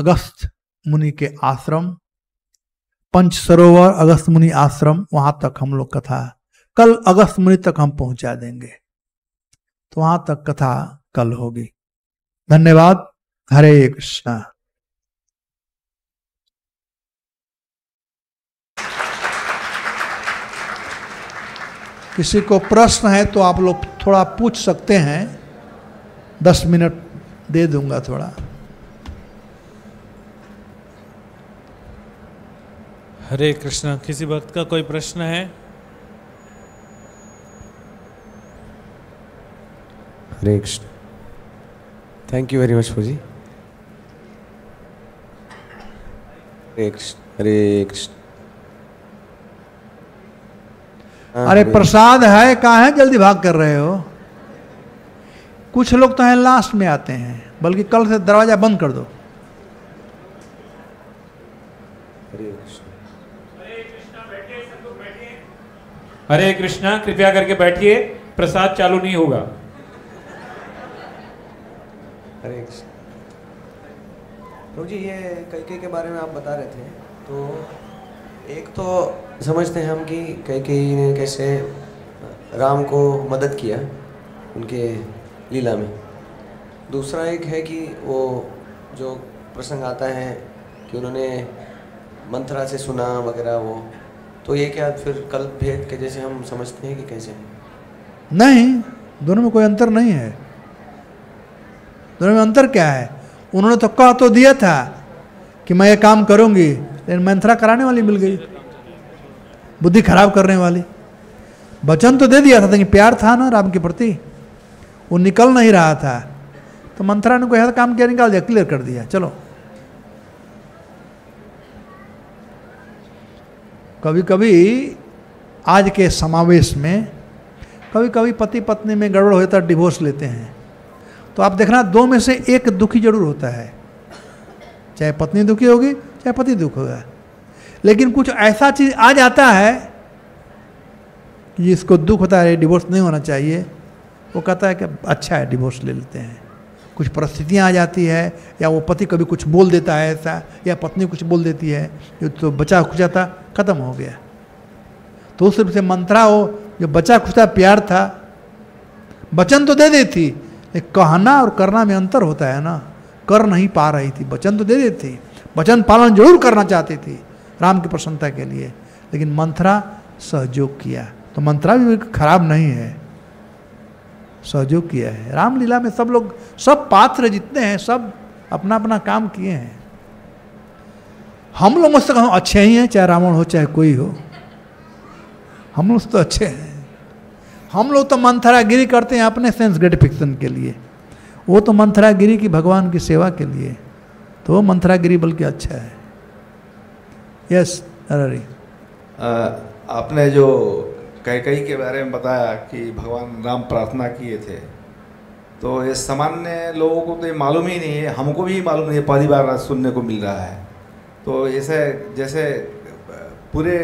अगस्त मुनि के आश्रम पंच सरोवर अगस्त मुनि आश्रम वहां तक हम लोग कथा कल अगस्त मुनि तक हम पहुंचा देंगे तो वहां तक कथा कल होगी धन्यवाद हरे कृष्णा किसी को प्रश्न है तो आप लोग थोड़ा पूछ सकते हैं दस मिनट दे दूंगा थोड़ा हरे कृष्णा किसी भक्त का कोई प्रश्न है Hare Krishna thank you very much फूजी हरे कृष्ण हरे कृष्ण अरे प्रसाद है कहा है जल्दी भाग कर रहे हो कुछ लोग तो हैं लास्ट में आते हैं बल्कि कल से दरवाजा बंद कर दो हरे कृष्णा कृपया करके बैठिए प्रसाद चालू नहीं होगा हरे प्रभु जी ये कैके के बारे में आप बता रहे थे तो एक तो समझते हैं हम कि कैके ने कैसे राम को मदद किया उनके लीला में दूसरा एक है कि वो जो प्रसंग आता है कि उन्होंने मंत्रा से सुना वगैरह वो तो ये क्या फिर कल्प भेद के जैसे हम समझते हैं कि कैसे नहीं दोनों में कोई अंतर नहीं है दोनों तो में अंतर क्या है उन्होंने तो कह तो दिया था कि मैं ये काम करूंगी लेकिन मंथरा कराने वाली मिल गई बुद्धि खराब करने वाली वचन तो दे दिया था लेकिन प्यार था ना राम के प्रति वो निकल नहीं रहा था तो मंथरा ने कोई काम किया निकाल दिया क्लियर कर दिया चलो कभी कभी आज के समावेश में कभी कभी पति पत्नी में गड़बड़ होता डिवोर्स लेते हैं तो आप देखना दो में से एक दुखी जरूर होता है चाहे पत्नी दुखी होगी चाहे पति दुख होगा लेकिन कुछ ऐसा चीज़ आ जाता है कि जिसको दुख होता है डिवोर्स नहीं होना चाहिए वो कहता है कि अच्छा है डिवोर्स ले लेते हैं कुछ परिस्थितियाँ आ जाती है या वो पति कभी कुछ बोल देता है ऐसा या पत्नी कुछ बोल देती है जो तो बचा खुचा था ख़त्म हो गया तो उस रूप से मंत्रा हो जो बचा खुचा प्यार था वचन तो दे देती एक कहना और करना में अंतर होता है ना कर नहीं पा रही थी वचन तो दे देती थी वचन पालन जरूर करना चाहती थी राम की प्रसन्नता के लिए लेकिन मंत्रा सहयोग किया तो मंत्रा भी खराब नहीं है सहयोग किया है रामलीला में सब लोग सब पात्र जितने हैं सब अपना अपना काम किए हैं हम लोग मुझसे कहा अच्छे ही हैं चाहे रावण हो चाहे कोई हो हम लोग तो अच्छे हैं हम लोग तो मंथरागिरी करते हैं अपने सेंस ग्रेटिफिकेशन के लिए वो तो मंथरागिरी की भगवान की सेवा के लिए तो वो मंथरागिरी बल्कि अच्छा है यस अरे आपने जो कैकई के बारे में बताया कि भगवान राम प्रार्थना किए थे तो ये सामान्य लोगों को तो ये मालूम ही नहीं है हमको भी मालूम नहीं है पहली बार सुनने को मिल रहा है तो ऐसे जैसे पूरे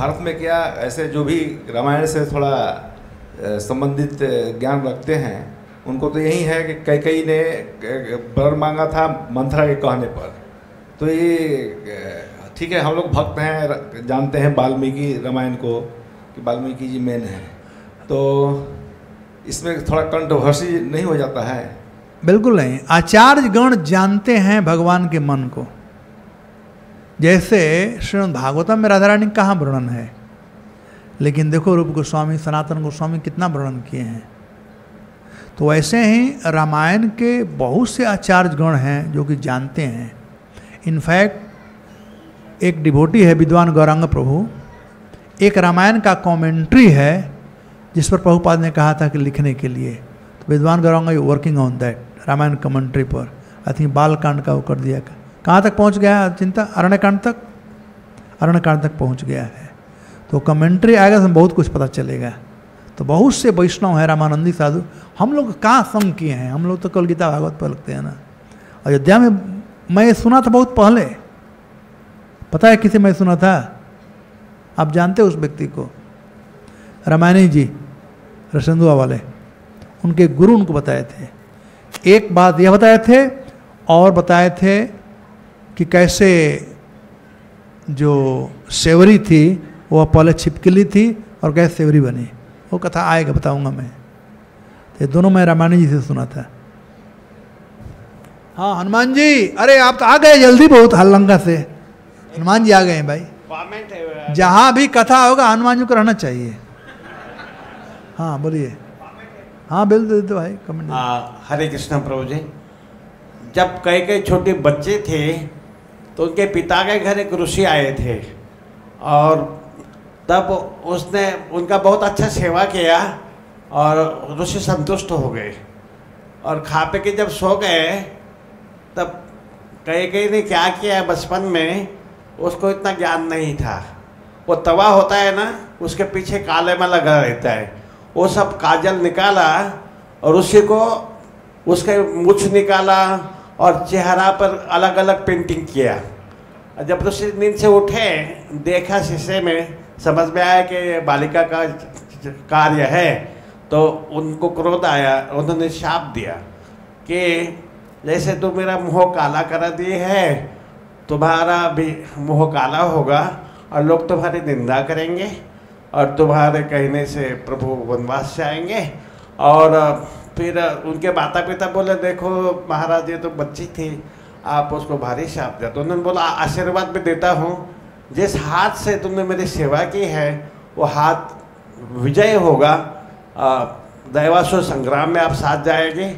भारत में क्या ऐसे जो भी रामायण से थोड़ा संबंधित ज्ञान रखते हैं उनको तो यही है कि कई कई ने वर मांगा था मंथरा के कहने पर तो ये ठीक है हम लोग भक्त हैं जानते हैं वाल्मीकि रामायण को कि वाल्मीकि जी मेन हैं तो इसमें थोड़ा कंट्रोवर्सी नहीं हो जाता है बिल्कुल नहीं आचार्य गण जानते हैं भगवान के मन को जैसे श्रीमद भागवतम में राधा रानी कहाँ वर्णन है लेकिन देखो रूप गोस्वामी सनातन गोस्वामी कितना वर्णन किए हैं तो वैसे ही रामायण के बहुत से आचार्य गण हैं जो कि जानते हैं इनफैक्ट एक डिबोटी है विद्वान गौरांग प्रभु एक रामायण का कमेंट्री है जिस पर प्रभुपाद ने कहा था कि लिखने के लिए तो विद्वान Gauranga working on that Ramayana commentary पर आई थिंक बालकांड का वो कर दिया का कहाँ तक पहुँच गया चिंता अरण्यकांड तक अरण्यकांड तक पहुँच गया है तो कमेंट्री आएगा तो बहुत कुछ पता चलेगा तो बहुत से वैष्णव हैं रामानंदी साधु हम लोग कहाँ संग किए हैं हम लोग तो कल गीता भागवत पर लगते हैं ना अयोध्या में मैं सुना था बहुत पहले पता है किसे मैं सुना था आप जानते हो उस व्यक्ति को रामायणी जी रसंदुआ वाले उनके गुरु उनको बताए थे एक बात यह बताए थे और बताए थे कि कैसे जो सेवरी थी वो पहले छिपकली थी और कैसे सेवरी बनी वो कथा आएगा बताऊंगा मैं तो दोनों मैं रामायण जी से सुना था हाँ हनुमान जी अरे आप तो आ गए जल्दी बहुत हल्लंगा से हनुमान जी आ गए हैं भाई जहाँ भी कथा होगा हनुमान जी को रहना चाहिए हाँ बोलिए हाँ बिल दे दो भाई कमेंट हाँ, हरे कृष्ण प्रभु जी जब कई कई छोटे बच्चे थे तो उनके पिता के घर एक ऋषि आए थे और तब उसने उनका बहुत अच्छा सेवा किया और ऋषि संतुष्ट हो गए और खा पे के जब सो गए तब कई कहीं ने क्या किया बचपन में उसको इतना ज्ञान नहीं था वो तवा होता है ना उसके पीछे काले में लगा रहता है वो सब काजल निकाला और उसी को उसके मुछ निकाला और चेहरा पर अलग अलग पेंटिंग किया जब दूसरे दिन से उठे देखा शीशे में समझ में आया कि बालिका का कार्य है तो उनको क्रोध आया उन्होंने शाप दिया कि जैसे तुम मेरा मुँह काला करा दिए है तुम्हारा भी मुँह काला होगा और लोग तुम्हारी निंदा करेंगे और तुम्हारे कहने से प्रभु वनवास से आएंगे और फिर उनके माता पिता बोले देखो महाराज ये तो बच्ची थी आप उसको भारी साफ दिया तो उन्होंने बोला आशीर्वाद भी देता हूँ जिस हाथ से तुमने मेरी सेवा की है वो हाथ विजय होगा दैवासुर संग्राम में आप साथ जाएंगे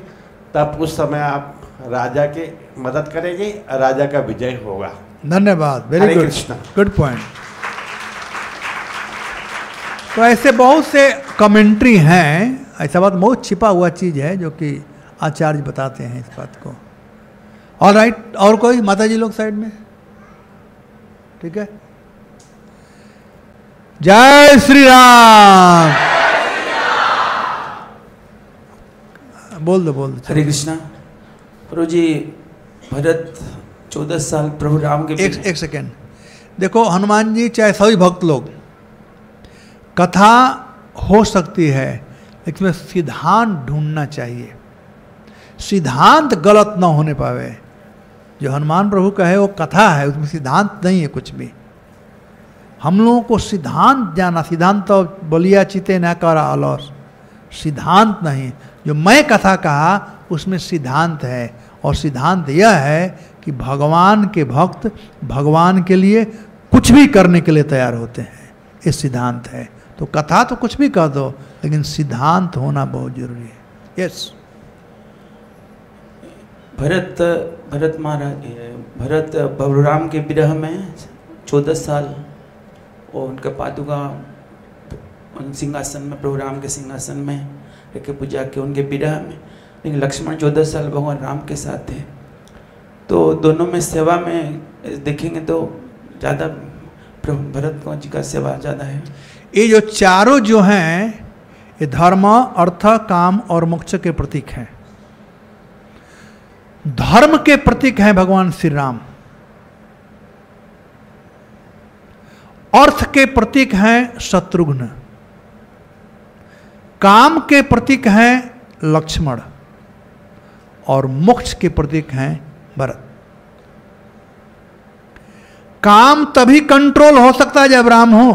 तब उस समय आप राजा की मदद करेगी राजा का विजय होगा धन्यवाद वेरी गुड गुड पॉइंट तो ऐसे बहुत से कमेंट्री हैं ऐसा बात बहुत छिपा हुआ चीज़ है जो कि आचार्य बताते हैं इस बात को ऑल राइट और कोई माता जी लोग साइड में ठीक है जय श्री राम बोल दो बोल दो हरे कृष्णा प्रभु जी भरत चौदह साल प्रभु राम के एक, एक सेकेंड देखो हनुमान जी चाहे सभी भक्त लोग कथा हो सकती है इसमें सिद्धांत ढूंढना चाहिए सिद्धांत गलत ना होने पावे जो हनुमान प्रभु का है वो कथा है उसमें सिद्धांत नहीं है कुछ भी हम लोगों को सिद्धांत जाना सिद्धांत तो बलिया चिते न करा अलौस सिद्धांत नहीं जो मैं कथा कहा उसमें सिद्धांत है और सिद्धांत यह है कि भगवान के भक्त भगवान के लिए कुछ भी करने के लिए तैयार होते हैं ये सिद्धांत है तो कथा तो कुछ भी कह दो लेकिन सिद्धांत होना बहुत जरूरी है यस भरत भरत महाराज भरत बबुराम के विरह में चौदह साल और उनके पादुका सिंहासन में प्रभुराम के सिंहासन में रख पूजा के उनके विरह में लेकिन लक्ष्मण चौदह साल भगवान राम के साथ थे तो दोनों में सेवा में देखेंगे तो ज़्यादा भरत जी का सेवा ज़्यादा है ये जो चारों जो हैं ये धर्म अर्थ काम और मोक्ष के प्रतीक हैं धर्म के प्रतीक हैं भगवान श्री राम अर्थ के प्रतीक हैं शत्रुघ्न काम के प्रतीक हैं लक्ष्मण और मोक्ष के प्रतीक हैं भरत काम तभी कंट्रोल हो सकता है जब राम हो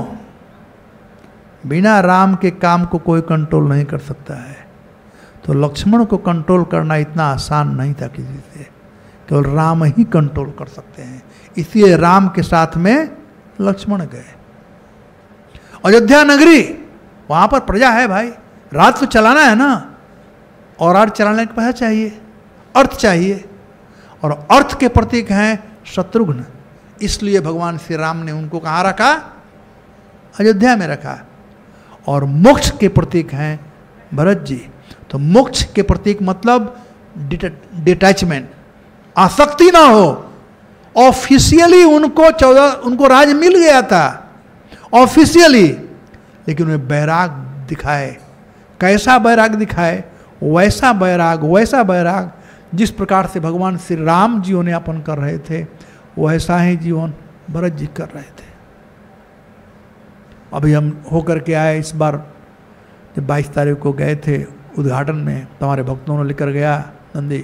बिना राम के काम को कोई कंट्रोल नहीं कर सकता है तो लक्ष्मण को कंट्रोल करना इतना आसान नहीं था किसी से केवल राम ही कंट्रोल कर सकते हैं इसलिए राम के साथ में लक्ष्मण गए अयोध्या नगरी वहाँ पर प्रजा है भाई रात को चलाना है ना और आठ चलाने के पैसा चाहिए अर्थ चाहिए और अर्थ के प्रतीक हैं शत्रुघ्न इसलिए भगवान श्री राम ने उनको कहाँ रखा अयोध्या में रखा और मोक्ष के प्रतीक हैं भरत जी तो मोक्ष के प्रतीक मतलब डिटैचमेंट आसक्ति ना हो ऑफिशियली उनको चौदह उनको राज मिल गया था ऑफिशियली लेकिन उन्हें बैराग दिखाए कैसा बैराग दिखाए वैसा बैराग वैसा बैराग जिस प्रकार से भगवान श्री राम जी उन्हें अपन कर रहे थे वैसा ही जीवन भरत जी कर रहे थे अभी हम होकर के आए इस बार जब बाईस तारीख को गए थे उद्घाटन में तुम्हारे भक्तों ने लेकर गया नंदी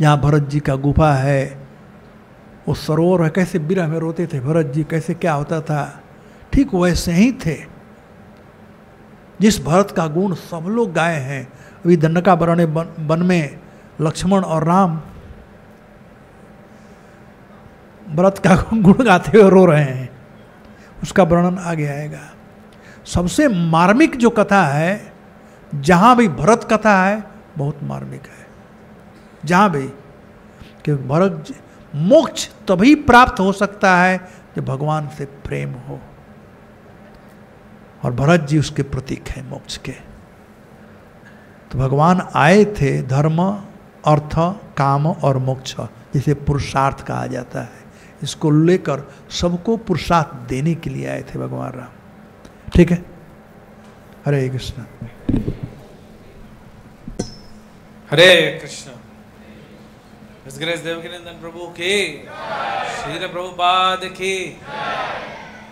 जहाँ भरत जी का गुफा है वो सरोवर है कैसे बिरह में रोते थे भरत जी कैसे क्या होता था ठीक वैसे ही थे जिस भरत का गुण सब लोग गाए हैं अभी दंडका बरणे वन बन में लक्ष्मण और राम भरत का गुण गाते हुए रो रहे हैं उसका वर्णन आगे आएगा सबसे मार्मिक जो कथा है जहाँ भी भरत कथा है बहुत मार्मिक है जहाँ भी क्योंकि भरत मोक्ष तभी प्राप्त हो सकता है जब भगवान से प्रेम हो और भरत जी उसके प्रतीक हैं मोक्ष के तो भगवान आए थे धर्म अर्थ काम और मोक्ष जिसे पुरुषार्थ कहा जाता है इसको लेकर सबको पुरुषार्थ देने के लिए आए थे भगवान राम ठीक है हरे कृष्ण हरे कृष्ण His प्रभु की श्री बाद की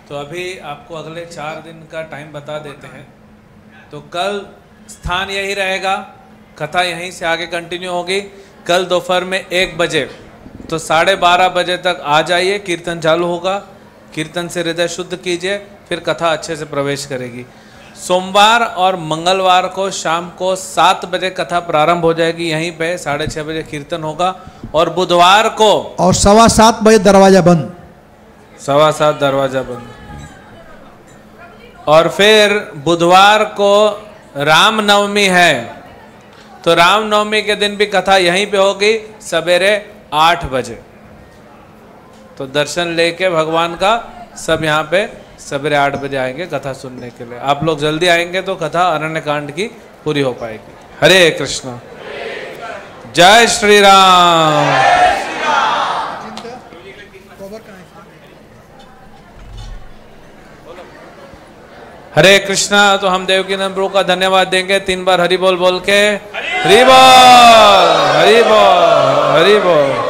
तो अभी आपको अगले चार दिन का टाइम बता देते हैं तो कल स्थान यही रहेगा कथा यहीं से आगे कंटिन्यू होगी कल दोपहर में एक बजे तो साढ़े बारह बजे तक आ जाइए कीर्तन चालू होगा कीर्तन से हृदय शुद्ध कीजिए फिर कथा अच्छे से प्रवेश करेगी सोमवार और मंगलवार को शाम को सात बजे कथा प्रारंभ हो जाएगी यहीं पे साढ़े छः बजे कीर्तन होगा और बुधवार को और सवा सात बजे दरवाजा बंद सवा सात दरवाजा बंद और फिर बुधवार को रामनवमी है तो रामनवमी के दिन भी कथा यहीं पे होगी सवेरे आठ बजे तो दर्शन लेके भगवान का सब यहाँ पे सवेरे आठ बजे आएंगे कथा सुनने के लिए आप लोग जल्दी आएंगे तो कथा अरण्य कांड की पूरी हो पाएगी हरे कृष्ण जय श्री राम हरे कृष्णा तो हम देवकी नंबर का धन्यवाद देंगे तीन बार हरी बोल बोल के हरी बोल हरी बोल Arribo!